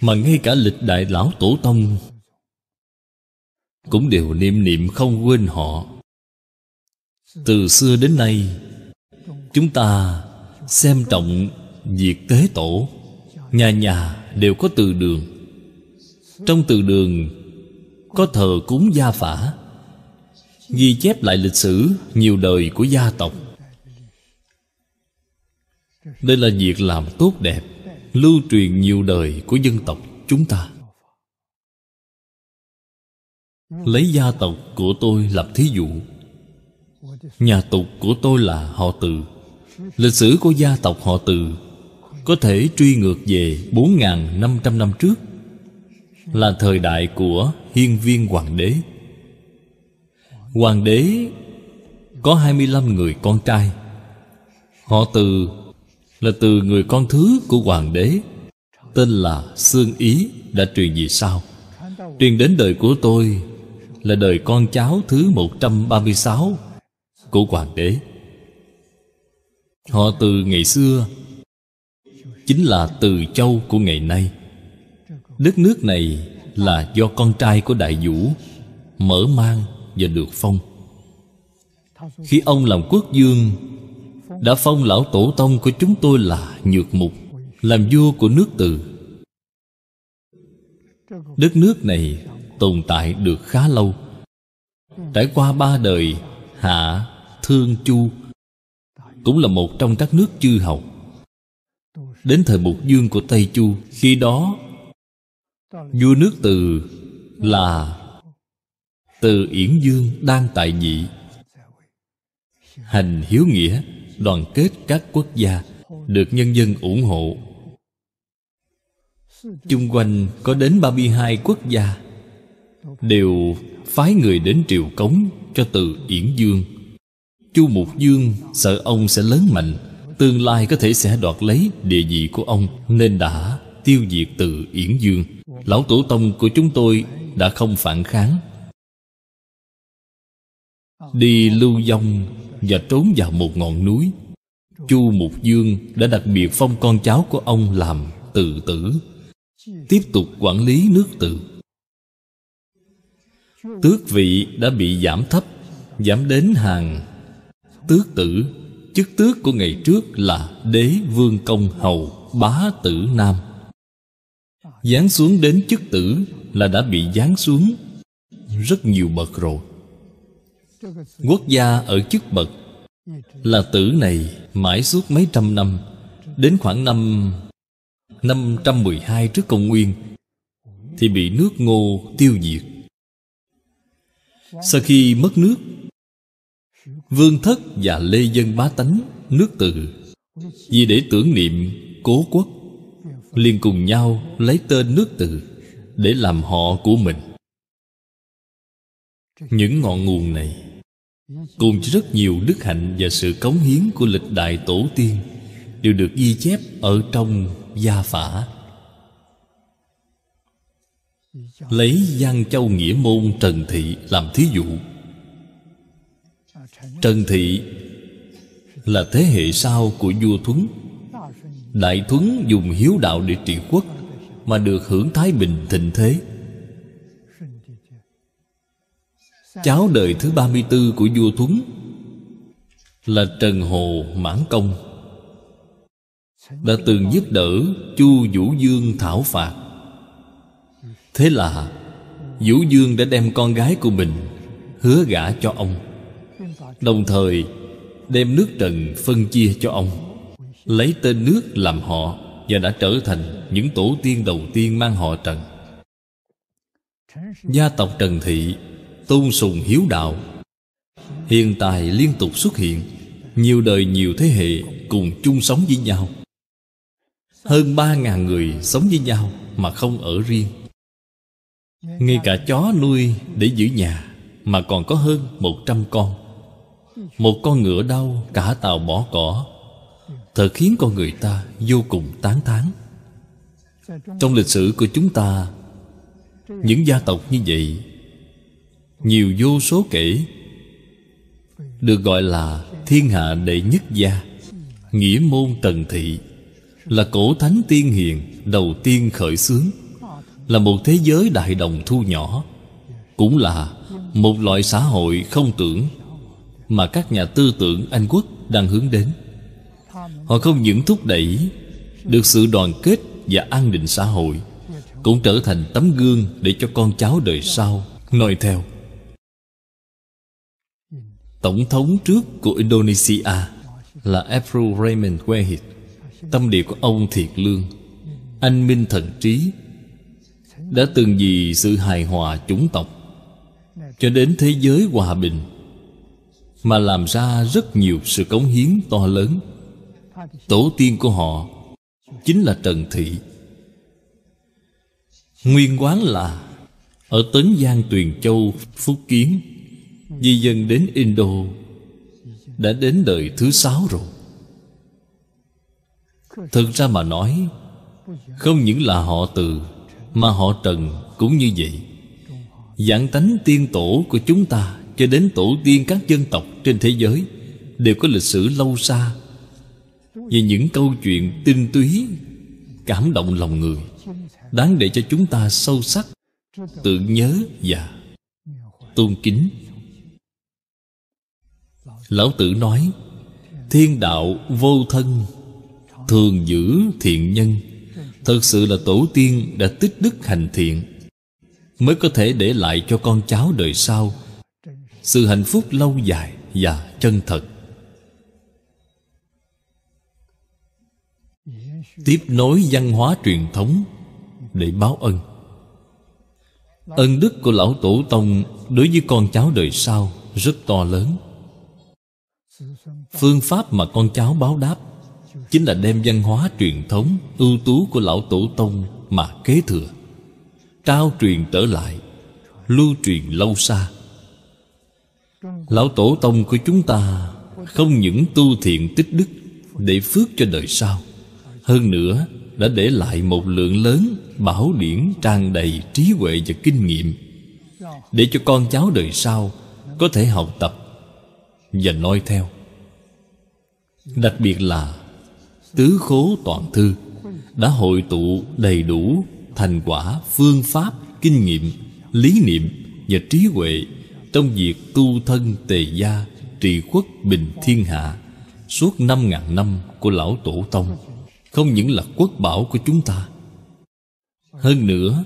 mà ngay cả lịch đại lão tổ tông cũng đều niệm niệm không quên họ từ xưa đến nay chúng ta xem trọng việc tế tổ nhà nhà đều có từ đường trong từ đường có thờ cúng gia phả ghi chép lại lịch sử nhiều đời của gia tộc đây là việc làm tốt đẹp lưu truyền nhiều đời của dân tộc chúng ta lấy gia tộc của tôi làm thí dụ nhà tục của tôi là họ từ lịch sử của gia tộc họ từ có thể truy ngược về 4.500 năm trước là thời đại của hiên viên hoàng đế hoàng đế có 25 người con trai họ từ là từ người con thứ của hoàng đế tên là xương Ý đã truyền gì sao? Truyền đến đời của tôi là đời con cháu thứ 136 của hoàng đế. Họ từ ngày xưa chính là từ châu của ngày nay. Đất nước này là do con trai của đại vũ mở mang và được phong. Khi ông làm quốc dương đã phong lão tổ tông của chúng tôi là nhược mục làm vua của nước từ đất nước này tồn tại được khá lâu trải qua ba đời hạ thương chu cũng là một trong các nước chư hầu đến thời mục dương của tây chu khi đó vua nước từ là từ yển dương đang tại vị hành hiếu nghĩa đoàn kết các quốc gia được nhân dân ủng hộ chung quanh có đến 32 quốc gia đều phái người đến triều cống cho từ yển dương chu mục dương sợ ông sẽ lớn mạnh tương lai có thể sẽ đoạt lấy địa vị của ông nên đã tiêu diệt từ yển dương lão tổ tông của chúng tôi đã không phản kháng đi lưu vong và trốn vào một ngọn núi chu mục dương đã đặc biệt phong con cháu của ông làm tự tử tiếp tục quản lý nước tự tước vị đã bị giảm thấp giảm đến hàng tước tử chức tước của ngày trước là đế vương công hầu bá tử nam giáng xuống đến chức tử là đã bị giáng xuống rất nhiều bậc rồi quốc gia ở chức bậc là tử này mãi suốt mấy trăm năm đến khoảng năm năm trăm mười hai trước công nguyên thì bị nước ngô tiêu diệt sau khi mất nước vương thất và lê dân bá tánh nước từ vì để tưởng niệm cố quốc liền cùng nhau lấy tên nước từ để làm họ của mình những ngọn nguồn này cùng rất nhiều đức hạnh và sự cống hiến của lịch đại tổ tiên đều được ghi chép ở trong gia phả lấy giang châu nghĩa môn trần thị làm thí dụ trần thị là thế hệ sau của vua thuấn đại thuấn dùng hiếu đạo để trị quốc mà được hưởng thái bình thịnh thế cháu đời thứ 34 của vua Thuấn là Trần Hồ Mãn Công đã từng giúp đỡ Chu Vũ Dương thảo phạt. Thế là Vũ Dương đã đem con gái của mình hứa gả cho ông, đồng thời đem nước Trần phân chia cho ông, lấy tên nước làm họ và đã trở thành những tổ tiên đầu tiên mang họ Trần. Gia tộc Trần Thị tôn sùng hiếu đạo hiện tại liên tục xuất hiện nhiều đời nhiều thế hệ cùng chung sống với nhau hơn ba ngàn người sống với nhau mà không ở riêng ngay cả chó nuôi để giữ nhà mà còn có hơn một trăm con một con ngựa đau cả tàu bỏ cỏ thật khiến con người ta vô cùng tán thán trong lịch sử của chúng ta những gia tộc như vậy nhiều vô số kể được gọi là thiên hạ đệ nhất gia nghĩa môn tần thị là cổ thánh tiên hiền đầu tiên khởi xướng là một thế giới đại đồng thu nhỏ cũng là một loại xã hội không tưởng mà các nhà tư tưởng anh quốc đang hướng đến họ không những thúc đẩy được sự đoàn kết và an định xã hội cũng trở thành tấm gương để cho con cháu đời sau noi theo Tổng thống trước của Indonesia là April Raymond Wahid Tâm địa của ông thiệt lương Anh minh thần trí Đã từng vì sự hài hòa chủng tộc Cho đến thế giới hòa bình Mà làm ra rất nhiều sự cống hiến to lớn Tổ tiên của họ Chính là Trần Thị Nguyên quán là Ở Tấn Giang Tuyền Châu Phúc Kiến Di dân đến Indo Đã đến đời thứ sáu rồi Thực ra mà nói Không những là họ từ Mà họ trần cũng như vậy Dạng tánh tiên tổ của chúng ta Cho đến tổ tiên các dân tộc trên thế giới Đều có lịch sử lâu xa Về những câu chuyện tinh túy Cảm động lòng người Đáng để cho chúng ta sâu sắc Tự nhớ và tôn kính lão tử nói thiên đạo vô thân thường giữ thiện nhân thật sự là tổ tiên đã tích đức hành thiện mới có thể để lại cho con cháu đời sau sự hạnh phúc lâu dài và chân thật tiếp nối văn hóa truyền thống để báo ân ân đức của lão tổ tông đối với con cháu đời sau rất to lớn phương pháp mà con cháu báo đáp chính là đem văn hóa truyền thống ưu tú của lão tổ tông mà kế thừa trao truyền trở lại lưu truyền lâu xa lão tổ tông của chúng ta không những tu thiện tích đức để phước cho đời sau hơn nữa đã để lại một lượng lớn bảo điển tràn đầy trí huệ và kinh nghiệm để cho con cháu đời sau có thể học tập và noi theo đặc biệt là tứ khố toàn thư đã hội tụ đầy đủ thành quả phương pháp kinh nghiệm lý niệm và trí huệ trong việc tu thân tề gia trị quốc bình thiên hạ suốt năm ngàn năm của lão tổ tông không những là quốc bảo của chúng ta hơn nữa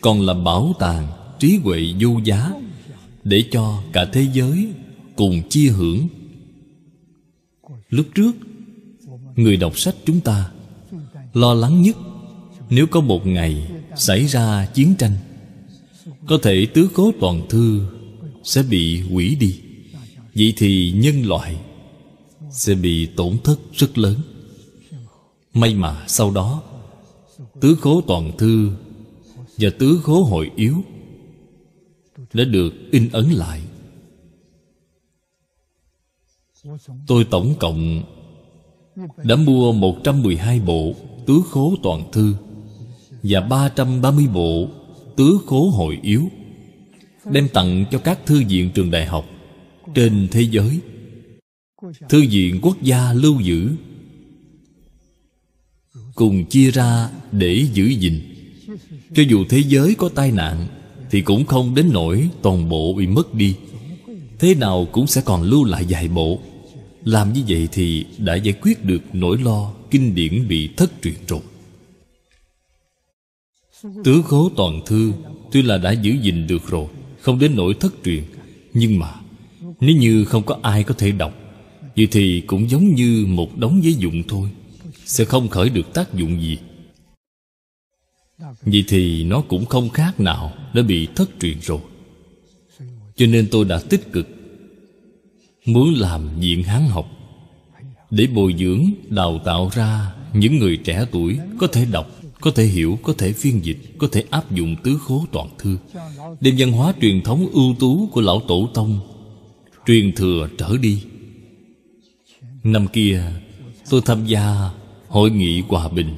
còn là bảo tàng trí huệ vô giá để cho cả thế giới cùng chia hưởng lúc trước người đọc sách chúng ta lo lắng nhất nếu có một ngày xảy ra chiến tranh có thể tứ cố toàn thư sẽ bị hủy đi vậy thì nhân loại sẽ bị tổn thất rất lớn may mà sau đó tứ cố toàn thư và tứ cố hội yếu đã được in ấn lại Tôi tổng cộng đã mua 112 bộ Tứ khố toàn thư Và 330 bộ Tứ khố hội yếu Đem tặng cho các thư viện trường đại học Trên thế giới Thư viện quốc gia lưu giữ Cùng chia ra để giữ gìn Cho dù thế giới có tai nạn Thì cũng không đến nỗi toàn bộ bị mất đi Thế nào cũng sẽ còn lưu lại vài bộ làm như vậy thì đã giải quyết được nỗi lo kinh điển bị thất truyền rồi Tứ khố toàn thư tuy là đã giữ gìn được rồi Không đến nỗi thất truyền Nhưng mà nếu như không có ai có thể đọc Vậy thì cũng giống như một đống giấy dụng thôi Sẽ không khởi được tác dụng gì Vậy thì nó cũng không khác nào Đã bị thất truyền rồi Cho nên tôi đã tích cực muốn làm diện hán học để bồi dưỡng đào tạo ra những người trẻ tuổi có thể đọc có thể hiểu có thể phiên dịch có thể áp dụng tứ khố toàn thư đem văn hóa truyền thống ưu tú của lão tổ tông truyền thừa trở đi năm kia tôi tham gia hội nghị hòa bình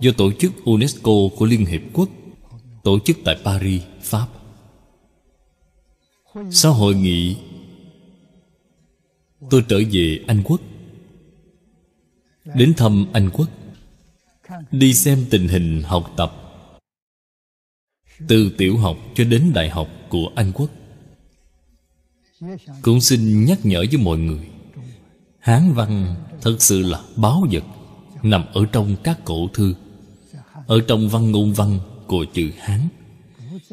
do tổ chức unesco của liên hiệp quốc tổ chức tại paris pháp sau hội nghị tôi trở về anh quốc đến thăm anh quốc đi xem tình hình học tập từ tiểu học cho đến đại học của anh quốc cũng xin nhắc nhở với mọi người hán văn thật sự là báo vật nằm ở trong các cổ thư ở trong văn ngôn văn của chữ hán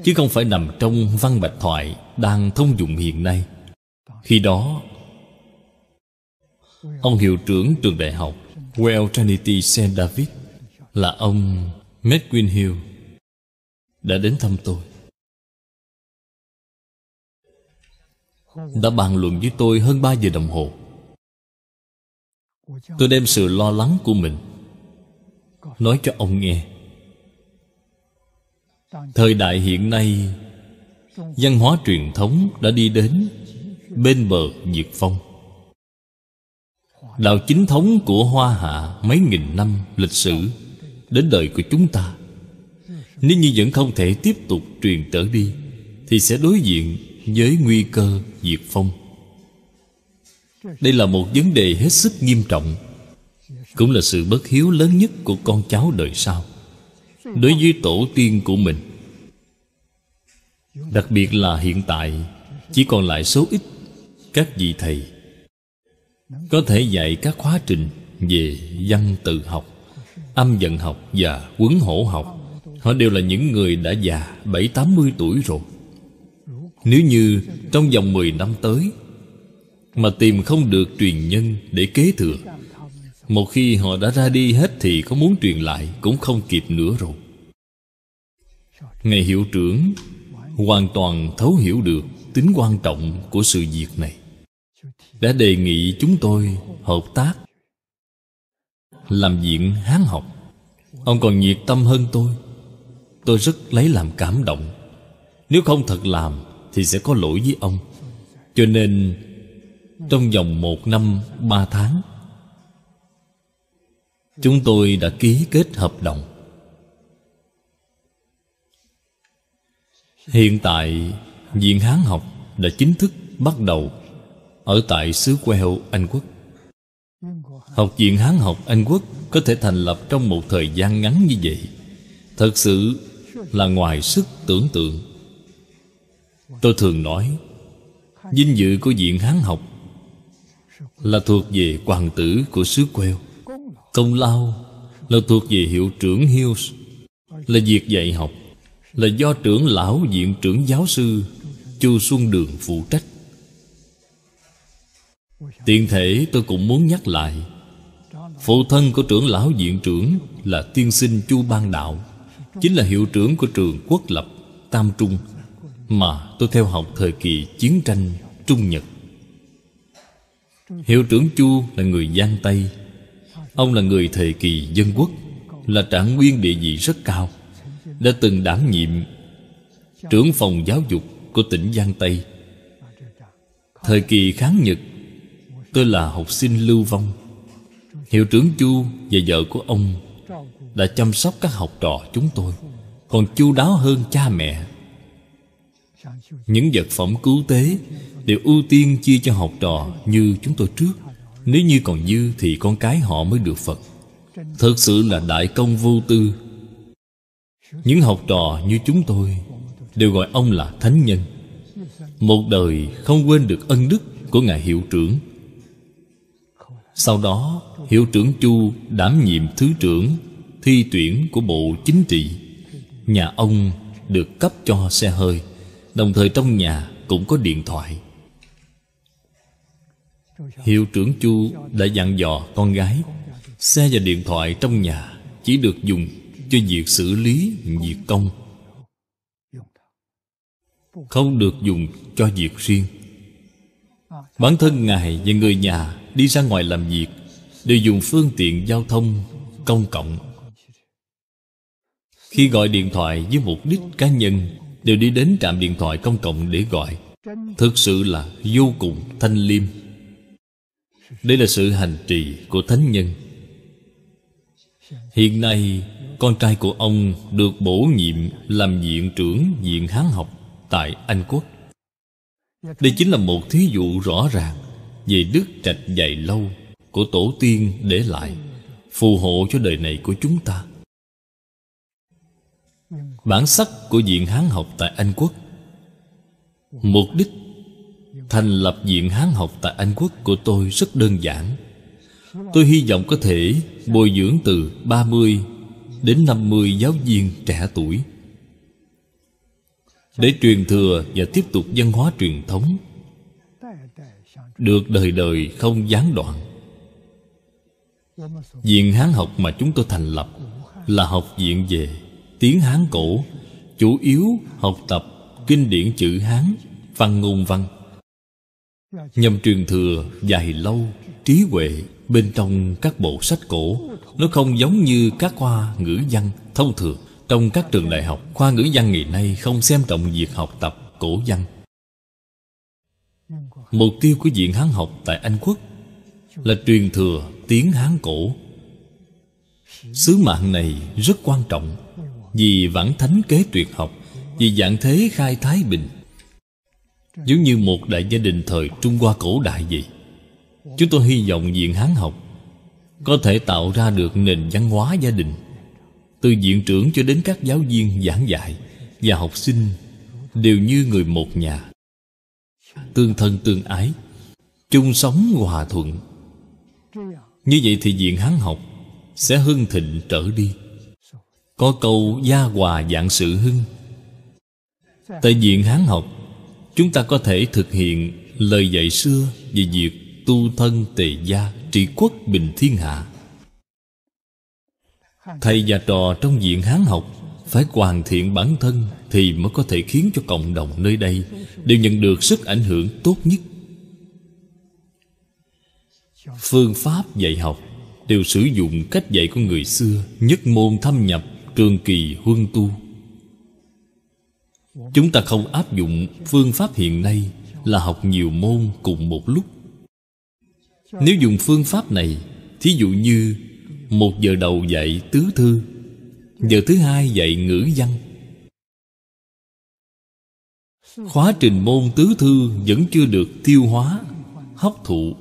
chứ không phải nằm trong văn bạch thoại đang thông dụng hiện nay khi đó Ông hiệu trưởng trường đại học Well Trinity St. David Là ông Medwin Hill Đã đến thăm tôi Đã bàn luận với tôi hơn 3 giờ đồng hồ Tôi đem sự lo lắng của mình Nói cho ông nghe Thời đại hiện nay Văn hóa truyền thống đã đi đến Bên bờ diệt phong đạo chính thống của hoa hạ mấy nghìn năm lịch sử đến đời của chúng ta nếu như vẫn không thể tiếp tục truyền tới đi thì sẽ đối diện với nguy cơ diệt phong đây là một vấn đề hết sức nghiêm trọng cũng là sự bất hiếu lớn nhất của con cháu đời sau đối với tổ tiên của mình đặc biệt là hiện tại chỉ còn lại số ít các vị thầy có thể dạy các khóa trình về văn tự học âm vận học và quấn hổ học họ đều là những người đã già bảy tám mươi tuổi rồi nếu như trong vòng mười năm tới mà tìm không được truyền nhân để kế thừa một khi họ đã ra đi hết thì có muốn truyền lại cũng không kịp nữa rồi ngài hiệu trưởng hoàn toàn thấu hiểu được tính quan trọng của sự việc này đã đề nghị chúng tôi hợp tác làm diện hán học ông còn nhiệt tâm hơn tôi tôi rất lấy làm cảm động nếu không thật làm thì sẽ có lỗi với ông cho nên trong vòng một năm ba tháng chúng tôi đã ký kết hợp đồng hiện tại viện hán học đã chính thức bắt đầu ở tại xứ Queo, Anh Quốc. Học viện Hán học Anh Quốc có thể thành lập trong một thời gian ngắn như vậy. Thật sự là ngoài sức tưởng tượng. Tôi thường nói, dinh dự của viện Hán học là thuộc về hoàng tử của xứ Queo. Công lao là thuộc về hiệu trưởng Hughes, là việc dạy học, là do trưởng lão viện trưởng giáo sư Chu Xuân Đường phụ trách. Tiện thể tôi cũng muốn nhắc lại Phụ thân của trưởng lão diện trưởng Là tiên sinh Chu Ban Đạo Chính là hiệu trưởng của trường quốc lập Tam Trung Mà tôi theo học thời kỳ chiến tranh Trung Nhật Hiệu trưởng Chu là người Giang Tây Ông là người thời kỳ dân quốc Là trạng nguyên địa vị rất cao Đã từng đảm nhiệm Trưởng phòng giáo dục của tỉnh Giang Tây Thời kỳ kháng Nhật Tôi là học sinh Lưu Vong Hiệu trưởng Chu và vợ của ông Đã chăm sóc các học trò chúng tôi Còn chu đáo hơn cha mẹ Những vật phẩm cứu tế Đều ưu tiên chia cho học trò như chúng tôi trước Nếu như còn dư thì con cái họ mới được Phật Thật sự là đại công vô tư Những học trò như chúng tôi Đều gọi ông là thánh nhân Một đời không quên được ân đức của Ngài Hiệu trưởng sau đó hiệu trưởng chu đảm nhiệm thứ trưởng thi tuyển của bộ chính trị nhà ông được cấp cho xe hơi đồng thời trong nhà cũng có điện thoại hiệu trưởng chu đã dặn dò con gái xe và điện thoại trong nhà chỉ được dùng cho việc xử lý việc công không được dùng cho việc riêng bản thân ngài và người nhà đi ra ngoài làm việc đều dùng phương tiện giao thông công cộng khi gọi điện thoại với mục đích cá nhân đều đi đến trạm điện thoại công cộng để gọi thực sự là vô cùng thanh liêm đây là sự hành trì của thánh nhân hiện nay con trai của ông được bổ nhiệm làm viện trưởng viện hán học tại anh quốc đây chính là một thí dụ rõ ràng về đức trạch dạy lâu của tổ tiên để lại phù hộ cho đời này của chúng ta bản sắc của diện hán học tại anh quốc mục đích thành lập diện hán học tại anh quốc của tôi rất đơn giản tôi hy vọng có thể bồi dưỡng từ 30 đến 50 giáo viên trẻ tuổi để truyền thừa và tiếp tục văn hóa truyền thống được đời đời không gián đoạn viện hán học mà chúng tôi thành lập là học viện về tiếng hán cổ chủ yếu học tập kinh điển chữ hán văn ngôn văn nhằm truyền thừa dài lâu trí huệ bên trong các bộ sách cổ nó không giống như các khoa ngữ văn thông thường trong các trường đại học khoa ngữ văn ngày nay không xem trọng việc học tập cổ văn Mục tiêu của Viện Hán học tại Anh Quốc Là truyền thừa tiếng Hán cổ Sứ mạng này rất quan trọng Vì vãn thánh kế tuyệt học Vì dạng thế khai thái bình Giống như một đại gia đình thời Trung Hoa cổ đại vậy Chúng tôi hy vọng Viện Hán học Có thể tạo ra được nền văn hóa gia đình Từ viện trưởng cho đến các giáo viên giảng dạy Và học sinh Đều như người một nhà tương thân tương ái chung sống hòa thuận như vậy thì diện hán học sẽ hưng thịnh trở đi có câu gia hòa dạng sự hưng tại diện hán học chúng ta có thể thực hiện lời dạy xưa về việc tu thân tề gia trị quốc bình thiên hạ thầy và trò trong diện hán học phải hoàn thiện bản thân thì mới có thể khiến cho cộng đồng nơi đây đều nhận được sức ảnh hưởng tốt nhất phương pháp dạy học đều sử dụng cách dạy của người xưa nhất môn thâm nhập trường kỳ huân tu chúng ta không áp dụng phương pháp hiện nay là học nhiều môn cùng một lúc nếu dùng phương pháp này thí dụ như một giờ đầu dạy tứ thư Giờ thứ hai dạy ngữ văn Khóa trình môn tứ thư vẫn chưa được tiêu hóa Hấp thụ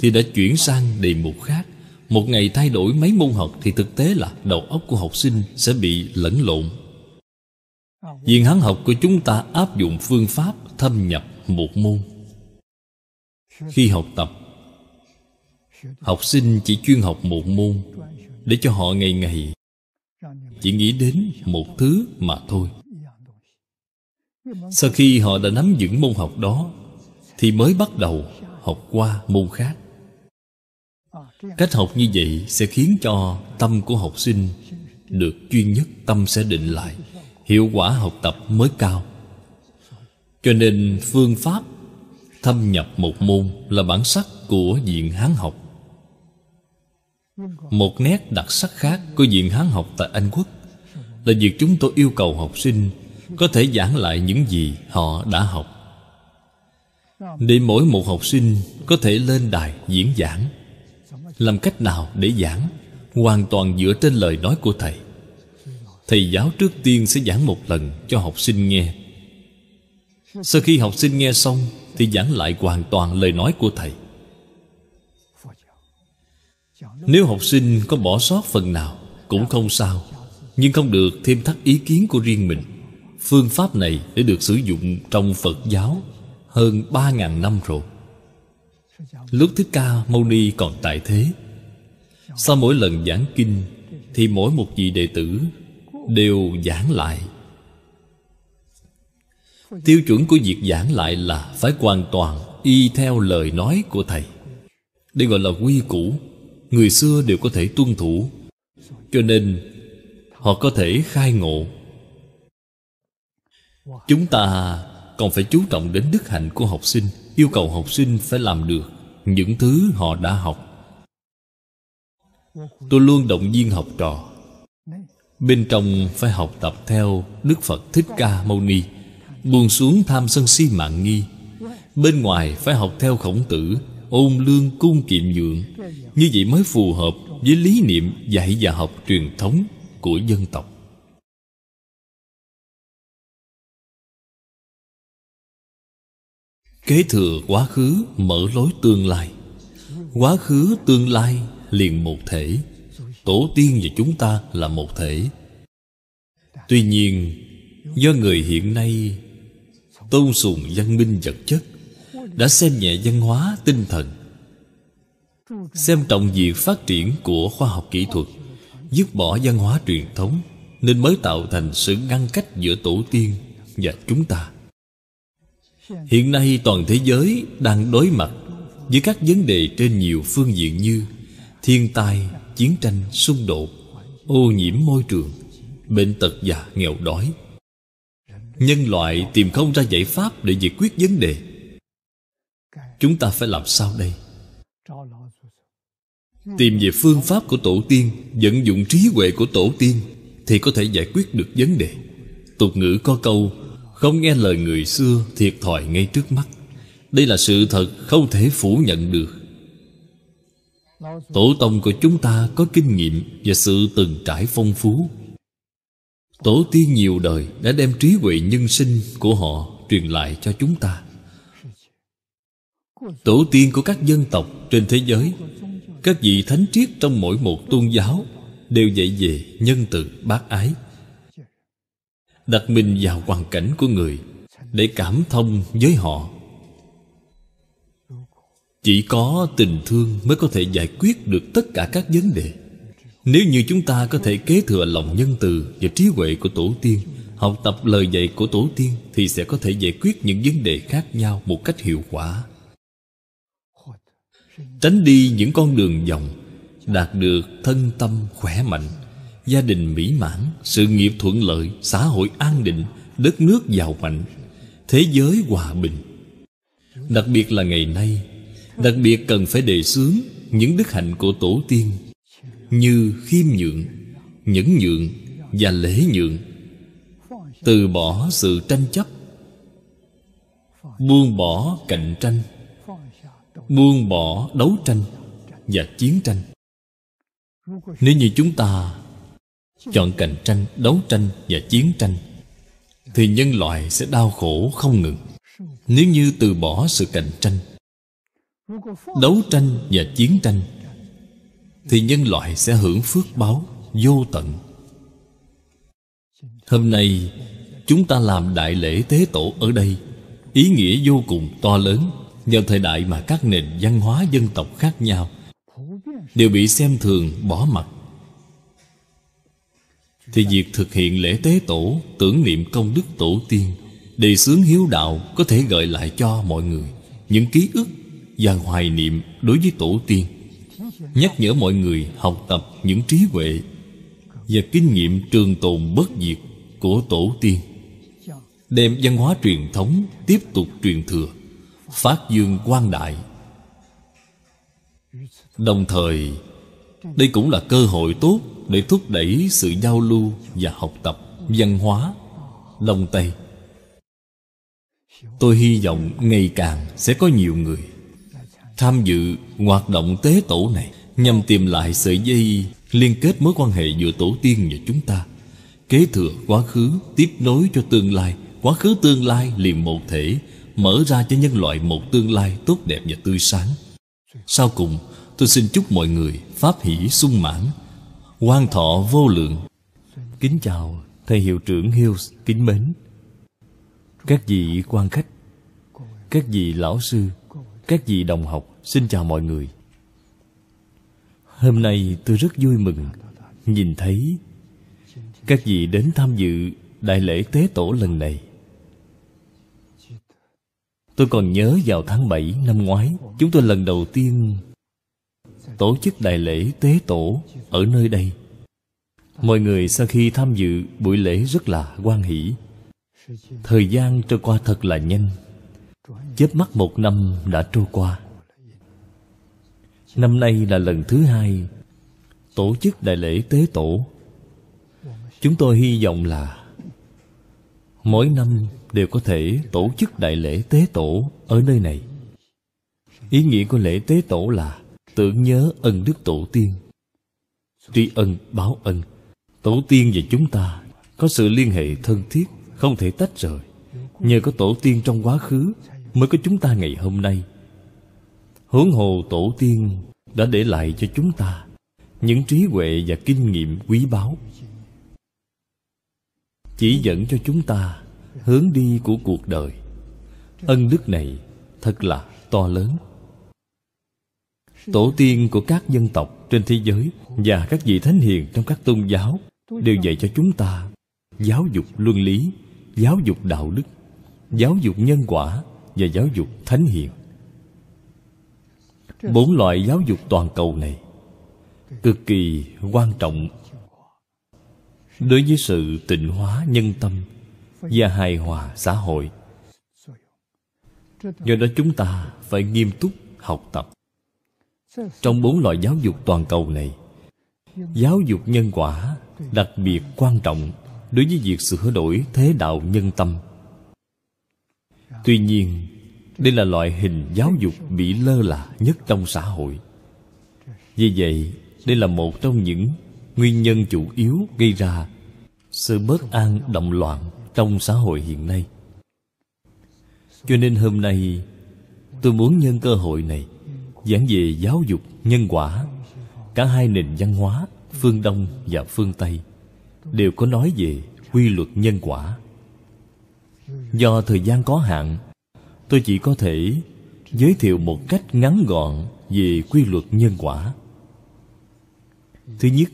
Thì đã chuyển sang đề mục khác Một ngày thay đổi mấy môn học Thì thực tế là đầu óc của học sinh sẽ bị lẫn lộn Viện hắn học của chúng ta áp dụng phương pháp thâm nhập một môn Khi học tập Học sinh chỉ chuyên học một môn Để cho họ ngày ngày chỉ nghĩ đến một thứ mà thôi sau khi họ đã nắm vững môn học đó thì mới bắt đầu học qua môn khác cách học như vậy sẽ khiến cho tâm của học sinh được chuyên nhất tâm sẽ định lại hiệu quả học tập mới cao cho nên phương pháp thâm nhập một môn là bản sắc của diện hán học một nét đặc sắc khác của diện hán học tại anh quốc là việc chúng tôi yêu cầu học sinh có thể giảng lại những gì họ đã học để mỗi một học sinh có thể lên đài diễn giảng làm cách nào để giảng hoàn toàn dựa trên lời nói của thầy thầy giáo trước tiên sẽ giảng một lần cho học sinh nghe sau khi học sinh nghe xong thì giảng lại hoàn toàn lời nói của thầy nếu học sinh có bỏ sót phần nào Cũng không sao Nhưng không được thêm thắt ý kiến của riêng mình Phương pháp này đã được sử dụng trong Phật giáo Hơn 3.000 năm rồi Lúc Thích Ca Mâu Ni còn tại thế Sau mỗi lần giảng kinh Thì mỗi một vị đệ tử Đều giảng lại Tiêu chuẩn của việc giảng lại là Phải hoàn toàn y theo lời nói của thầy Đây gọi là quy củ người xưa đều có thể tuân thủ cho nên họ có thể khai ngộ chúng ta còn phải chú trọng đến đức hạnh của học sinh yêu cầu học sinh phải làm được những thứ họ đã học tôi luôn động viên học trò bên trong phải học tập theo đức phật thích ca mâu ni buông xuống tham sân si mạng nghi bên ngoài phải học theo khổng tử ôn lương cung kiệm nhượng như vậy mới phù hợp với lý niệm dạy và học truyền thống của dân tộc kế thừa quá khứ mở lối tương lai quá khứ tương lai liền một thể tổ tiên và chúng ta là một thể tuy nhiên do người hiện nay tôn sùng văn minh vật chất đã xem nhẹ văn hóa tinh thần xem trọng việc phát triển của khoa học kỹ thuật dứt bỏ văn hóa truyền thống nên mới tạo thành sự ngăn cách giữa tổ tiên và chúng ta hiện nay toàn thế giới đang đối mặt với các vấn đề trên nhiều phương diện như thiên tai chiến tranh xung đột ô nhiễm môi trường bệnh tật và nghèo đói nhân loại tìm không ra giải pháp để giải quyết vấn đề chúng ta phải làm sao đây tìm về phương pháp của tổ tiên vận dụng trí huệ của tổ tiên thì có thể giải quyết được vấn đề tục ngữ có câu không nghe lời người xưa thiệt thòi ngay trước mắt đây là sự thật không thể phủ nhận được tổ tông của chúng ta có kinh nghiệm và sự từng trải phong phú tổ tiên nhiều đời đã đem trí huệ nhân sinh của họ truyền lại cho chúng ta tổ tiên của các dân tộc trên thế giới các vị thánh triết trong mỗi một tôn giáo đều dạy về nhân từ bác ái đặt mình vào hoàn cảnh của người để cảm thông với họ chỉ có tình thương mới có thể giải quyết được tất cả các vấn đề nếu như chúng ta có thể kế thừa lòng nhân từ và trí huệ của tổ tiên học tập lời dạy của tổ tiên thì sẽ có thể giải quyết những vấn đề khác nhau một cách hiệu quả tránh đi những con đường vòng đạt được thân tâm khỏe mạnh gia đình mỹ mãn sự nghiệp thuận lợi xã hội an định đất nước giàu mạnh thế giới hòa bình đặc biệt là ngày nay đặc biệt cần phải đề xướng những đức hạnh của tổ tiên như khiêm nhượng nhẫn nhượng và lễ nhượng từ bỏ sự tranh chấp buông bỏ cạnh tranh buông bỏ đấu tranh và chiến tranh nếu như chúng ta chọn cạnh tranh đấu tranh và chiến tranh thì nhân loại sẽ đau khổ không ngừng nếu như từ bỏ sự cạnh tranh đấu tranh và chiến tranh thì nhân loại sẽ hưởng phước báo vô tận hôm nay chúng ta làm đại lễ tế tổ ở đây ý nghĩa vô cùng to lớn do thời đại mà các nền văn hóa dân tộc khác nhau đều bị xem thường bỏ mặt thì việc thực hiện lễ tế tổ tưởng niệm công đức tổ tiên đề xướng hiếu đạo có thể gợi lại cho mọi người những ký ức và hoài niệm đối với tổ tiên nhắc nhở mọi người học tập những trí huệ và kinh nghiệm trường tồn bất diệt của tổ tiên đem văn hóa truyền thống tiếp tục truyền thừa phát dương quang đại đồng thời đây cũng là cơ hội tốt để thúc đẩy sự giao lưu và học tập văn hóa đông tây tôi hy vọng ngày càng sẽ có nhiều người tham dự hoạt động tế tổ này nhằm tìm lại sợi dây liên kết mối quan hệ giữa tổ tiên và chúng ta kế thừa quá khứ tiếp nối cho tương lai quá khứ tương lai liền một thể mở ra cho nhân loại một tương lai tốt đẹp và tươi sáng sau cùng tôi xin chúc mọi người pháp hỷ sung mãn quan thọ vô lượng kính chào thầy hiệu trưởng hills kính mến các vị quan khách các vị lão sư các vị đồng học xin chào mọi người hôm nay tôi rất vui mừng nhìn thấy các vị đến tham dự đại lễ tế tổ lần này Tôi còn nhớ vào tháng 7 năm ngoái Chúng tôi lần đầu tiên Tổ chức đại lễ tế tổ Ở nơi đây Mọi người sau khi tham dự buổi lễ rất là quan hỷ Thời gian trôi qua thật là nhanh Chớp mắt một năm đã trôi qua Năm nay là lần thứ hai Tổ chức đại lễ tế tổ Chúng tôi hy vọng là mỗi năm đều có thể tổ chức đại lễ tế tổ ở nơi này ý nghĩa của lễ tế tổ là tưởng nhớ ân đức tổ tiên tri ân báo ân tổ tiên và chúng ta có sự liên hệ thân thiết không thể tách rời nhờ có tổ tiên trong quá khứ mới có chúng ta ngày hôm nay huống hồ tổ tiên đã để lại cho chúng ta những trí huệ và kinh nghiệm quý báu chỉ dẫn cho chúng ta hướng đi của cuộc đời ân đức này thật là to lớn tổ tiên của các dân tộc trên thế giới và các vị thánh hiền trong các tôn giáo đều dạy cho chúng ta giáo dục luân lý giáo dục đạo đức giáo dục nhân quả và giáo dục thánh hiền bốn loại giáo dục toàn cầu này cực kỳ quan trọng đối với sự tịnh hóa nhân tâm và hài hòa xã hội do đó chúng ta phải nghiêm túc học tập trong bốn loại giáo dục toàn cầu này giáo dục nhân quả đặc biệt quan trọng đối với việc sửa đổi thế đạo nhân tâm tuy nhiên đây là loại hình giáo dục bị lơ là nhất trong xã hội vì vậy đây là một trong những nguyên nhân chủ yếu gây ra sự bất an động loạn trong xã hội hiện nay cho nên hôm nay tôi muốn nhân cơ hội này giảng về giáo dục nhân quả cả hai nền văn hóa phương đông và phương tây đều có nói về quy luật nhân quả do thời gian có hạn tôi chỉ có thể giới thiệu một cách ngắn gọn về quy luật nhân quả thứ nhất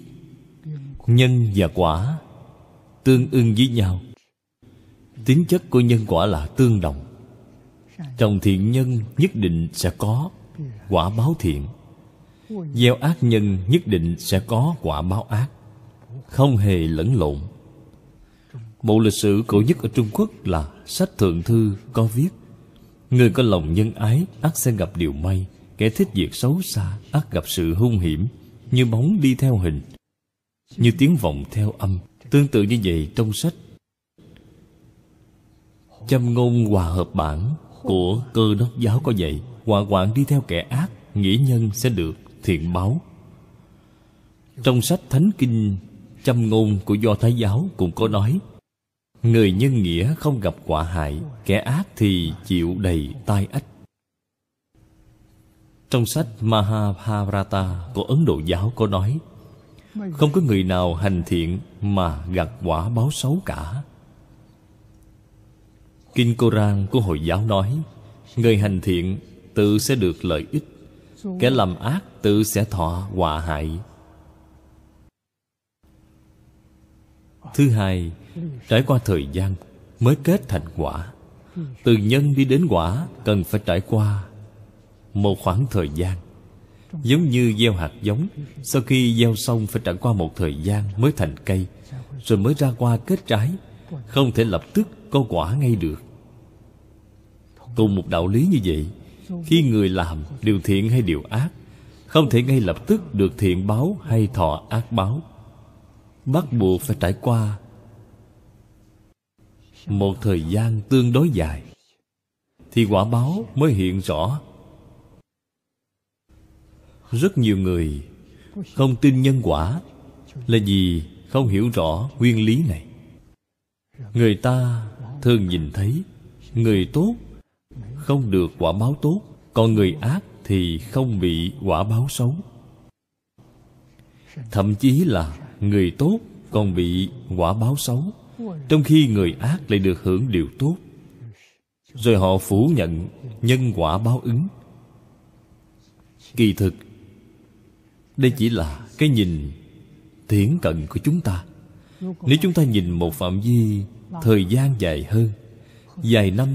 nhân và quả tương ưng với nhau tính chất của nhân quả là tương đồng trồng thiện nhân nhất định sẽ có quả báo thiện gieo ác nhân nhất định sẽ có quả báo ác không hề lẫn lộn bộ lịch sử cổ nhất ở trung quốc là sách thượng thư có viết người có lòng nhân ái ác sẽ gặp điều may kẻ thích việc xấu xa ác gặp sự hung hiểm như bóng đi theo hình như tiếng vọng theo âm tương tự như vậy trong sách châm ngôn hòa hợp bản của cơ đốc giáo có vậy hòa hoạn đi theo kẻ ác nghĩa nhân sẽ được thiện báo trong sách thánh kinh châm ngôn của do thái giáo cũng có nói người nhân nghĩa không gặp quả hại kẻ ác thì chịu đầy tai ách trong sách mahabharata của ấn độ giáo có nói không có người nào hành thiện Mà gặt quả báo xấu cả Kinh Koran của Hồi giáo nói Người hành thiện tự sẽ được lợi ích Kẻ làm ác tự sẽ thọ họa hại Thứ hai Trải qua thời gian Mới kết thành quả Từ nhân đi đến quả Cần phải trải qua Một khoảng thời gian giống như gieo hạt giống sau khi gieo xong phải trải qua một thời gian mới thành cây rồi mới ra qua kết trái không thể lập tức có quả ngay được cùng một đạo lý như vậy khi người làm điều thiện hay điều ác không thể ngay lập tức được thiện báo hay thọ ác báo bắt buộc phải trải qua một thời gian tương đối dài thì quả báo mới hiện rõ rất nhiều người không tin nhân quả là vì không hiểu rõ nguyên lý này người ta thường nhìn thấy người tốt không được quả báo tốt còn người ác thì không bị quả báo xấu thậm chí là người tốt còn bị quả báo xấu trong khi người ác lại được hưởng điều tốt rồi họ phủ nhận nhân quả báo ứng kỳ thực đây chỉ là cái nhìn thiển cận của chúng ta nếu chúng ta nhìn một phạm vi thời gian dài hơn dài năm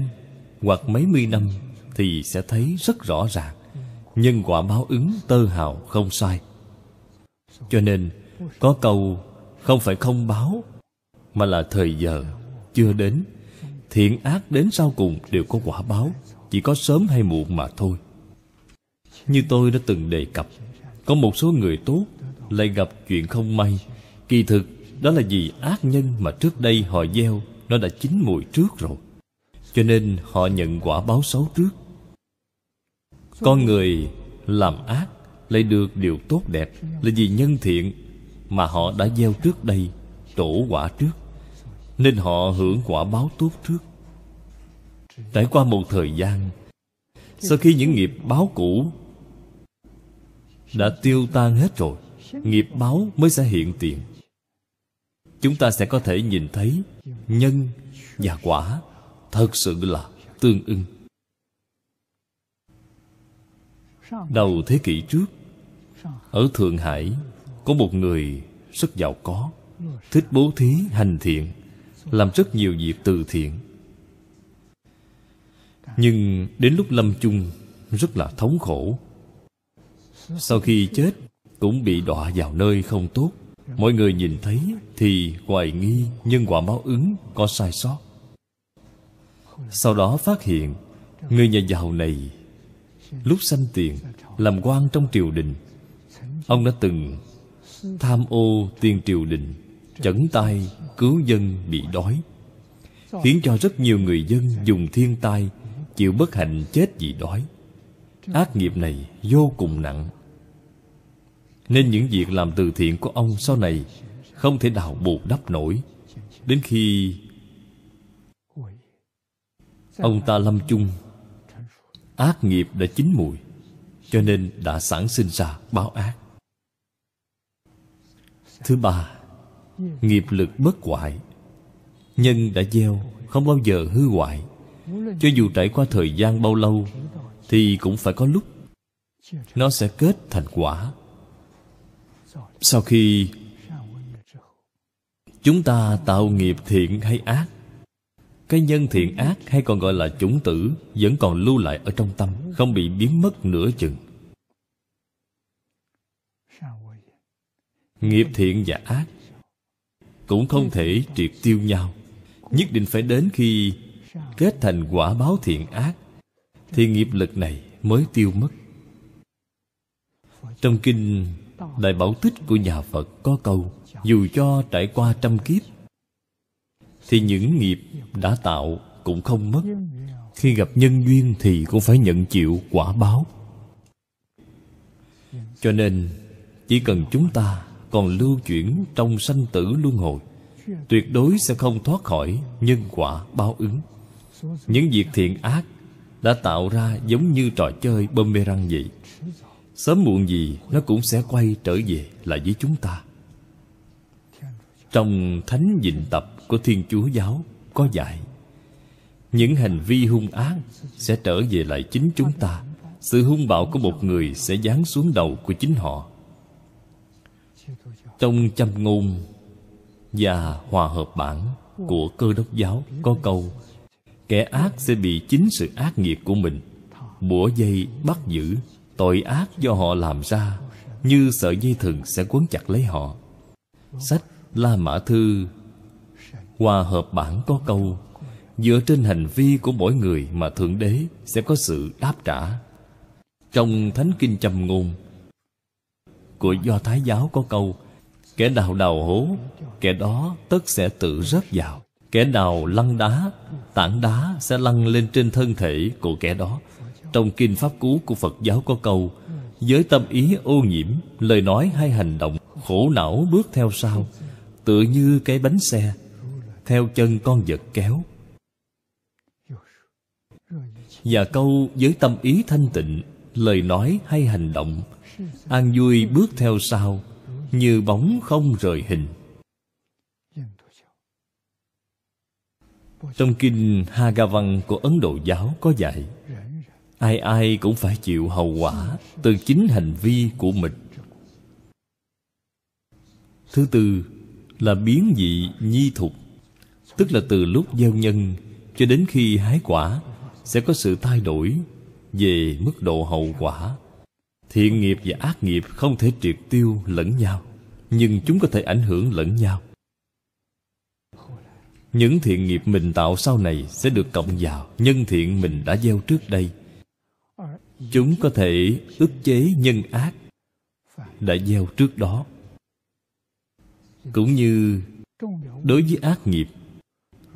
hoặc mấy mươi năm thì sẽ thấy rất rõ ràng nhân quả báo ứng tơ hào không sai cho nên có câu không phải không báo mà là thời giờ chưa đến thiện ác đến sau cùng đều có quả báo chỉ có sớm hay muộn mà thôi như tôi đã từng đề cập có một số người tốt lại gặp chuyện không may kỳ thực đó là vì ác nhân mà trước đây họ gieo nó đã chín mùi trước rồi cho nên họ nhận quả báo xấu trước con người làm ác lại được điều tốt đẹp là vì nhân thiện mà họ đã gieo trước đây tổ quả trước nên họ hưởng quả báo tốt trước trải qua một thời gian sau khi những nghiệp báo cũ đã tiêu tan hết rồi nghiệp báo mới sẽ hiện tiền chúng ta sẽ có thể nhìn thấy nhân và quả thật sự là tương ưng đầu thế kỷ trước ở thượng hải có một người rất giàu có thích bố thí hành thiện làm rất nhiều việc từ thiện nhưng đến lúc lâm chung rất là thống khổ sau khi chết cũng bị đọa vào nơi không tốt mọi người nhìn thấy thì hoài nghi nhân quả báo ứng có sai sót sau đó phát hiện người nhà giàu này lúc sanh tiền làm quan trong triều đình ông đã từng tham ô tiền triều đình chẩn tay cứu dân bị đói khiến cho rất nhiều người dân dùng thiên tai chịu bất hạnh chết vì đói ác nghiệp này vô cùng nặng nên những việc làm từ thiện của ông sau này Không thể nào bù đắp nổi Đến khi Ông ta lâm chung Ác nghiệp đã chín mùi Cho nên đã sản sinh ra báo ác Thứ ba Nghiệp lực bất hoại Nhân đã gieo Không bao giờ hư hoại Cho dù trải qua thời gian bao lâu Thì cũng phải có lúc Nó sẽ kết thành quả sau khi chúng ta tạo nghiệp thiện hay ác cái nhân thiện ác hay còn gọi là chủng tử vẫn còn lưu lại ở trong tâm không bị biến mất nửa chừng nghiệp thiện và ác cũng không thể triệt tiêu nhau nhất định phải đến khi kết thành quả báo thiện ác thì nghiệp lực này mới tiêu mất trong kinh Đại bảo tích của nhà Phật có câu Dù cho trải qua trăm kiếp Thì những nghiệp đã tạo cũng không mất Khi gặp nhân duyên thì cũng phải nhận chịu quả báo Cho nên chỉ cần chúng ta còn lưu chuyển trong sanh tử luân hồi Tuyệt đối sẽ không thoát khỏi nhân quả báo ứng Những việc thiện ác đã tạo ra giống như trò chơi bơm mê răng vậy sớm muộn gì nó cũng sẽ quay trở về lại với chúng ta trong thánh dịnh tập của thiên chúa giáo có dạy những hành vi hung ác sẽ trở về lại chính chúng ta sự hung bạo của một người sẽ giáng xuống đầu của chính họ trong châm ngôn và hòa hợp bản của cơ đốc giáo có câu kẻ ác sẽ bị chính sự ác nghiệp của mình bủa dây bắt giữ tội ác do họ làm ra như sợi dây thừng sẽ quấn chặt lấy họ sách la mã thư hòa hợp bản có câu dựa trên hành vi của mỗi người mà thượng đế sẽ có sự đáp trả trong thánh kinh châm ngôn của do thái giáo có câu kẻ nào đào hố kẻ đó tất sẽ tự rớt vào kẻ nào lăn đá tảng đá sẽ lăn lên trên thân thể của kẻ đó trong Kinh Pháp Cú của Phật giáo có câu Với tâm ý ô nhiễm Lời nói hay hành động Khổ não bước theo sau Tựa như cái bánh xe Theo chân con vật kéo Và câu với tâm ý thanh tịnh Lời nói hay hành động An vui bước theo sau Như bóng không rời hình Trong kinh Hagavan của Ấn Độ giáo có dạy ai ai cũng phải chịu hậu quả từ chính hành vi của mình thứ tư là biến dị nhi thục tức là từ lúc gieo nhân cho đến khi hái quả sẽ có sự thay đổi về mức độ hậu quả thiện nghiệp và ác nghiệp không thể triệt tiêu lẫn nhau nhưng chúng có thể ảnh hưởng lẫn nhau những thiện nghiệp mình tạo sau này sẽ được cộng vào nhân thiện mình đã gieo trước đây chúng có thể ức chế nhân ác đã gieo trước đó cũng như đối với ác nghiệp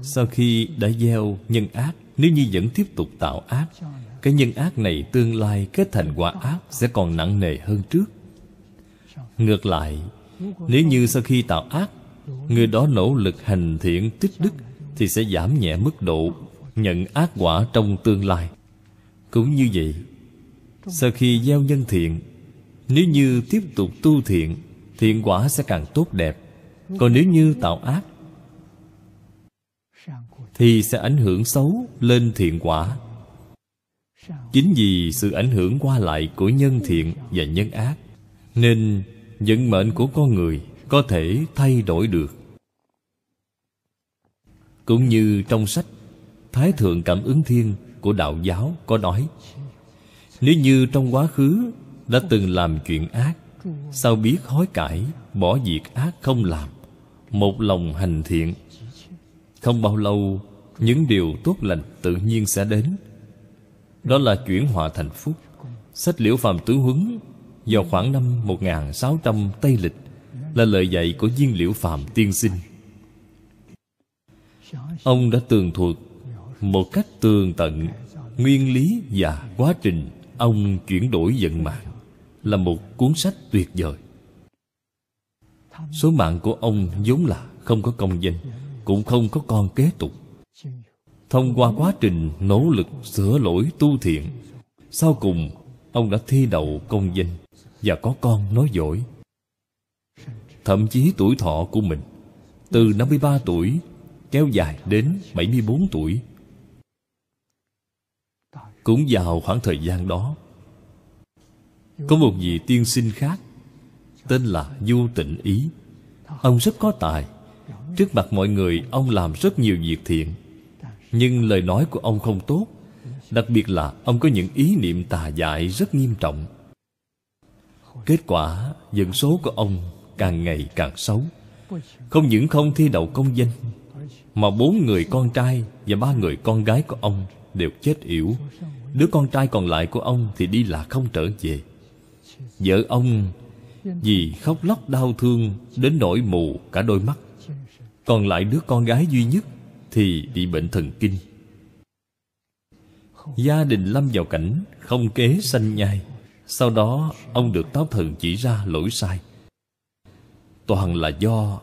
sau khi đã gieo nhân ác nếu như vẫn tiếp tục tạo ác cái nhân ác này tương lai kết thành quả ác sẽ còn nặng nề hơn trước ngược lại nếu như sau khi tạo ác người đó nỗ lực hành thiện tích đức thì sẽ giảm nhẹ mức độ nhận ác quả trong tương lai cũng như vậy sau khi gieo nhân thiện nếu như tiếp tục tu thiện thiện quả sẽ càng tốt đẹp còn nếu như tạo ác thì sẽ ảnh hưởng xấu lên thiện quả chính vì sự ảnh hưởng qua lại của nhân thiện và nhân ác nên vận mệnh của con người có thể thay đổi được cũng như trong sách thái thượng cảm ứng thiên của đạo giáo có nói nếu như trong quá khứ Đã từng làm chuyện ác Sao biết hối cải Bỏ việc ác không làm Một lòng hành thiện Không bao lâu Những điều tốt lành tự nhiên sẽ đến Đó là chuyển hòa thành phúc Sách Liễu Phạm Tứ Huấn vào khoảng năm 1600 Tây Lịch là lời dạy của viên Liễu Phạm tiên sinh. Ông đã tường thuật một cách tường tận nguyên lý và quá trình Ông chuyển đổi vận mạng Là một cuốn sách tuyệt vời Số mạng của ông vốn là không có công danh Cũng không có con kế tục Thông qua quá trình nỗ lực sửa lỗi tu thiện Sau cùng ông đã thi đậu công danh Và có con nói giỏi Thậm chí tuổi thọ của mình Từ 53 tuổi kéo dài đến 74 tuổi cũng vào khoảng thời gian đó có một vị tiên sinh khác tên là du tịnh ý ông rất có tài trước mặt mọi người ông làm rất nhiều việc thiện nhưng lời nói của ông không tốt đặc biệt là ông có những ý niệm tà dại rất nghiêm trọng kết quả dân số của ông càng ngày càng xấu không những không thi đậu công danh mà bốn người con trai và ba người con gái của ông đều chết yểu Đứa con trai còn lại của ông Thì đi lạc không trở về Vợ ông Vì khóc lóc đau thương Đến nỗi mù cả đôi mắt Còn lại đứa con gái duy nhất Thì bị bệnh thần kinh Gia đình lâm vào cảnh Không kế sanh nhai Sau đó ông được táo thần chỉ ra lỗi sai Toàn là do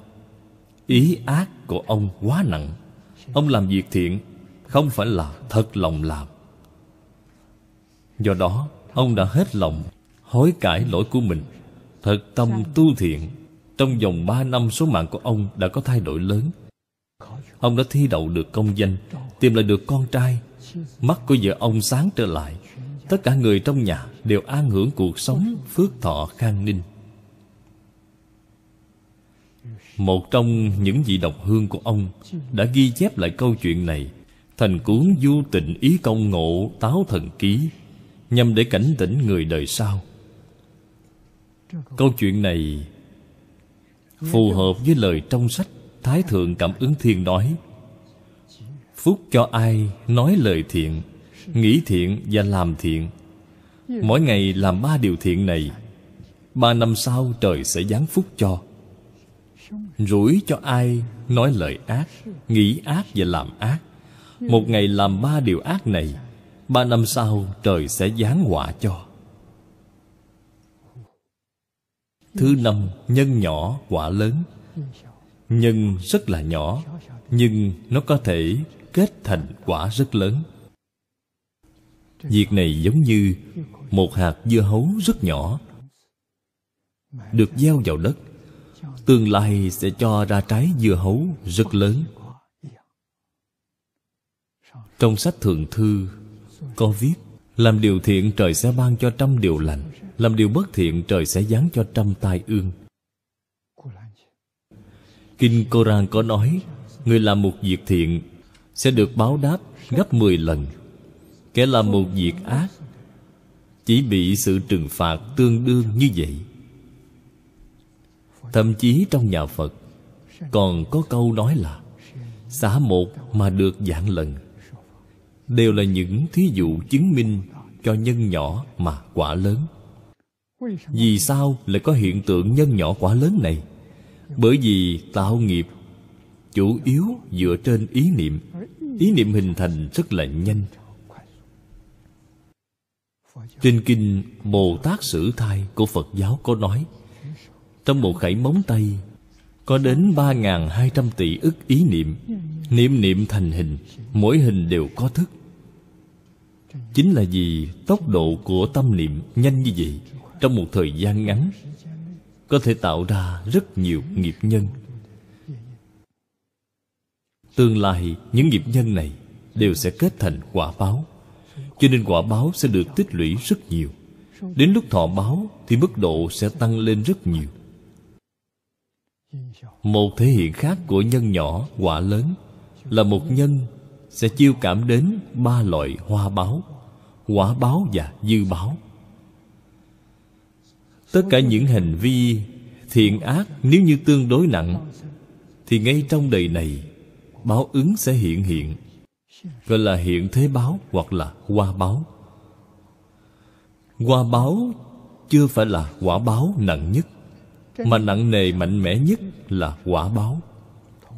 Ý ác của ông quá nặng Ông làm việc thiện Không phải là thật lòng làm do đó ông đã hết lòng hối cải lỗi của mình thật tâm dạ. tu thiện trong vòng ba năm số mạng của ông đã có thay đổi lớn ông đã thi đậu được công danh tìm lại được con trai mắt của vợ ông sáng trở lại tất cả người trong nhà đều an hưởng cuộc sống phước thọ khang ninh một trong những vị độc hương của ông đã ghi chép lại câu chuyện này thành cuốn du tịnh ý công ngộ táo thần ký nhằm để cảnh tỉnh người đời sau câu chuyện này phù hợp với lời trong sách thái thượng cảm ứng thiên nói phúc cho ai nói lời thiện nghĩ thiện và làm thiện mỗi ngày làm ba điều thiện này ba năm sau trời sẽ giáng phúc cho rủi cho ai nói lời ác nghĩ ác và làm ác một ngày làm ba điều ác này ba năm sau trời sẽ giáng họa cho thứ năm nhân nhỏ quả lớn nhân rất là nhỏ nhưng nó có thể kết thành quả rất lớn việc này giống như một hạt dưa hấu rất nhỏ được gieo vào đất tương lai sẽ cho ra trái dưa hấu rất lớn trong sách thượng thư có viết làm điều thiện trời sẽ ban cho trăm điều lành làm điều bất thiện trời sẽ giáng cho trăm tai ương kinh koran có nói người làm một việc thiện sẽ được báo đáp gấp 10 lần kẻ làm một việc ác chỉ bị sự trừng phạt tương đương như vậy thậm chí trong nhà phật còn có câu nói là xả một mà được dạng lần đều là những thí dụ chứng minh cho nhân nhỏ mà quả lớn vì sao lại có hiện tượng nhân nhỏ quả lớn này bởi vì tạo nghiệp chủ yếu dựa trên ý niệm ý niệm hình thành rất là nhanh trên kinh bồ tát sử thai của phật giáo có nói trong một khẩy móng tay có đến ba hai trăm tỷ ức ý niệm niệm niệm thành hình mỗi hình đều có thức chính là vì tốc độ của tâm niệm nhanh như vậy trong một thời gian ngắn có thể tạo ra rất nhiều nghiệp nhân tương lai những nghiệp nhân này đều sẽ kết thành quả báo cho nên quả báo sẽ được tích lũy rất nhiều đến lúc thọ báo thì mức độ sẽ tăng lên rất nhiều một thể hiện khác của nhân nhỏ quả lớn là một nhân sẽ chiêu cảm đến ba loại hoa báo quả báo và dư báo tất cả những hành vi thiện ác nếu như tương đối nặng thì ngay trong đời này báo ứng sẽ hiện hiện gọi là hiện thế báo hoặc là hoa báo hoa báo chưa phải là quả báo nặng nhất mà nặng nề mạnh mẽ nhất là quả báo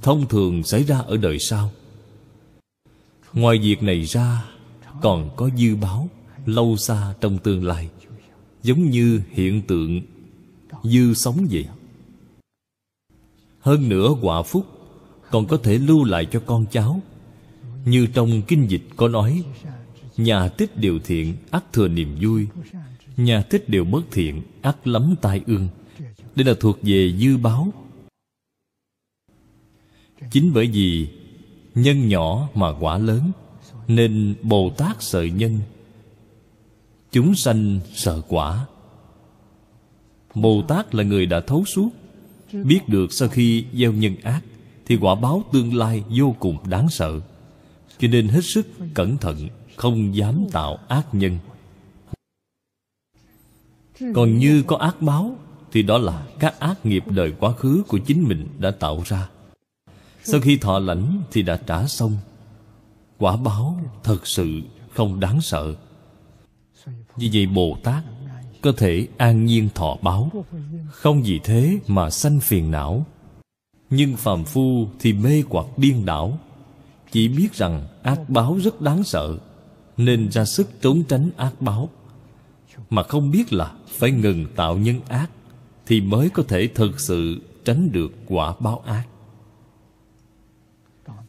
thông thường xảy ra ở đời sau ngoài việc này ra còn có dư báo lâu xa trong tương lai giống như hiện tượng dư sống vậy hơn nữa quả phúc còn có thể lưu lại cho con cháu như trong kinh dịch có nói nhà tích điều thiện ắt thừa niềm vui nhà tích điều bất thiện ắt lắm tai ương đây là thuộc về dư báo chính bởi vì nhân nhỏ mà quả lớn nên bồ tát sợ nhân chúng sanh sợ quả bồ tát là người đã thấu suốt biết được sau khi gieo nhân ác thì quả báo tương lai vô cùng đáng sợ cho nên hết sức cẩn thận không dám tạo ác nhân còn như có ác báo thì đó là các ác nghiệp đời quá khứ của chính mình đã tạo ra sau khi thọ lãnh thì đã trả xong quả báo thật sự không đáng sợ vì vậy bồ tát có thể an nhiên thọ báo không vì thế mà sanh phiền não nhưng phàm phu thì mê hoặc điên đảo chỉ biết rằng ác báo rất đáng sợ nên ra sức trốn tránh ác báo mà không biết là phải ngừng tạo nhân ác thì mới có thể thực sự tránh được quả báo ác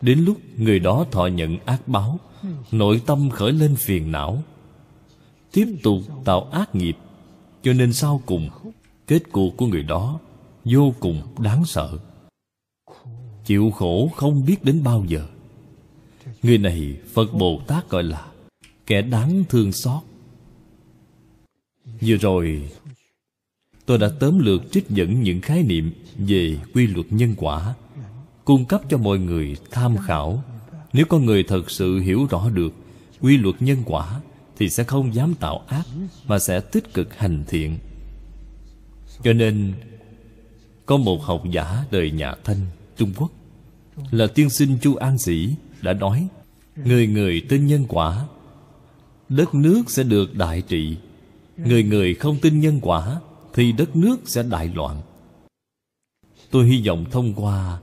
đến lúc người đó thọ nhận ác báo nội tâm khởi lên phiền não tiếp tục tạo ác nghiệp cho nên sau cùng kết cục của người đó vô cùng đáng sợ chịu khổ không biết đến bao giờ người này phật bồ tát gọi là kẻ đáng thương xót vừa rồi tôi đã tóm lược trích dẫn những khái niệm về quy luật nhân quả cung cấp cho mọi người tham khảo nếu con người thật sự hiểu rõ được quy luật nhân quả thì sẽ không dám tạo ác mà sẽ tích cực hành thiện cho nên có một học giả đời nhà thanh trung quốc là tiên sinh chu an sĩ đã nói người người tin nhân quả đất nước sẽ được đại trị người người không tin nhân quả thì đất nước sẽ đại loạn tôi hy vọng thông qua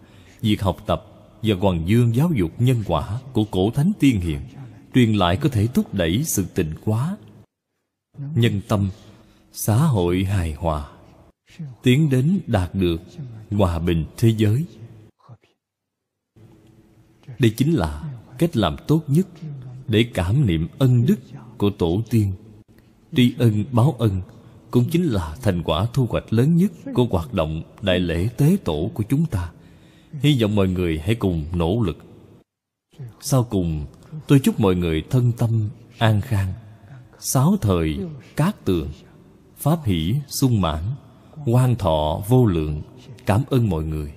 việc học tập và hoàng dương giáo dục nhân quả của cổ thánh tiên hiền truyền lại có thể thúc đẩy sự tịnh quá nhân tâm xã hội hài hòa tiến đến đạt được hòa bình thế giới đây chính là cách làm tốt nhất để cảm niệm ân đức của tổ tiên tri ân báo ân cũng chính là thành quả thu hoạch lớn nhất của hoạt động đại lễ tế tổ của chúng ta hy vọng mọi người hãy cùng nỗ lực sau cùng tôi chúc mọi người thân tâm an khang sáu thời cát tường pháp hỷ sung mãn quan thọ vô lượng cảm ơn mọi người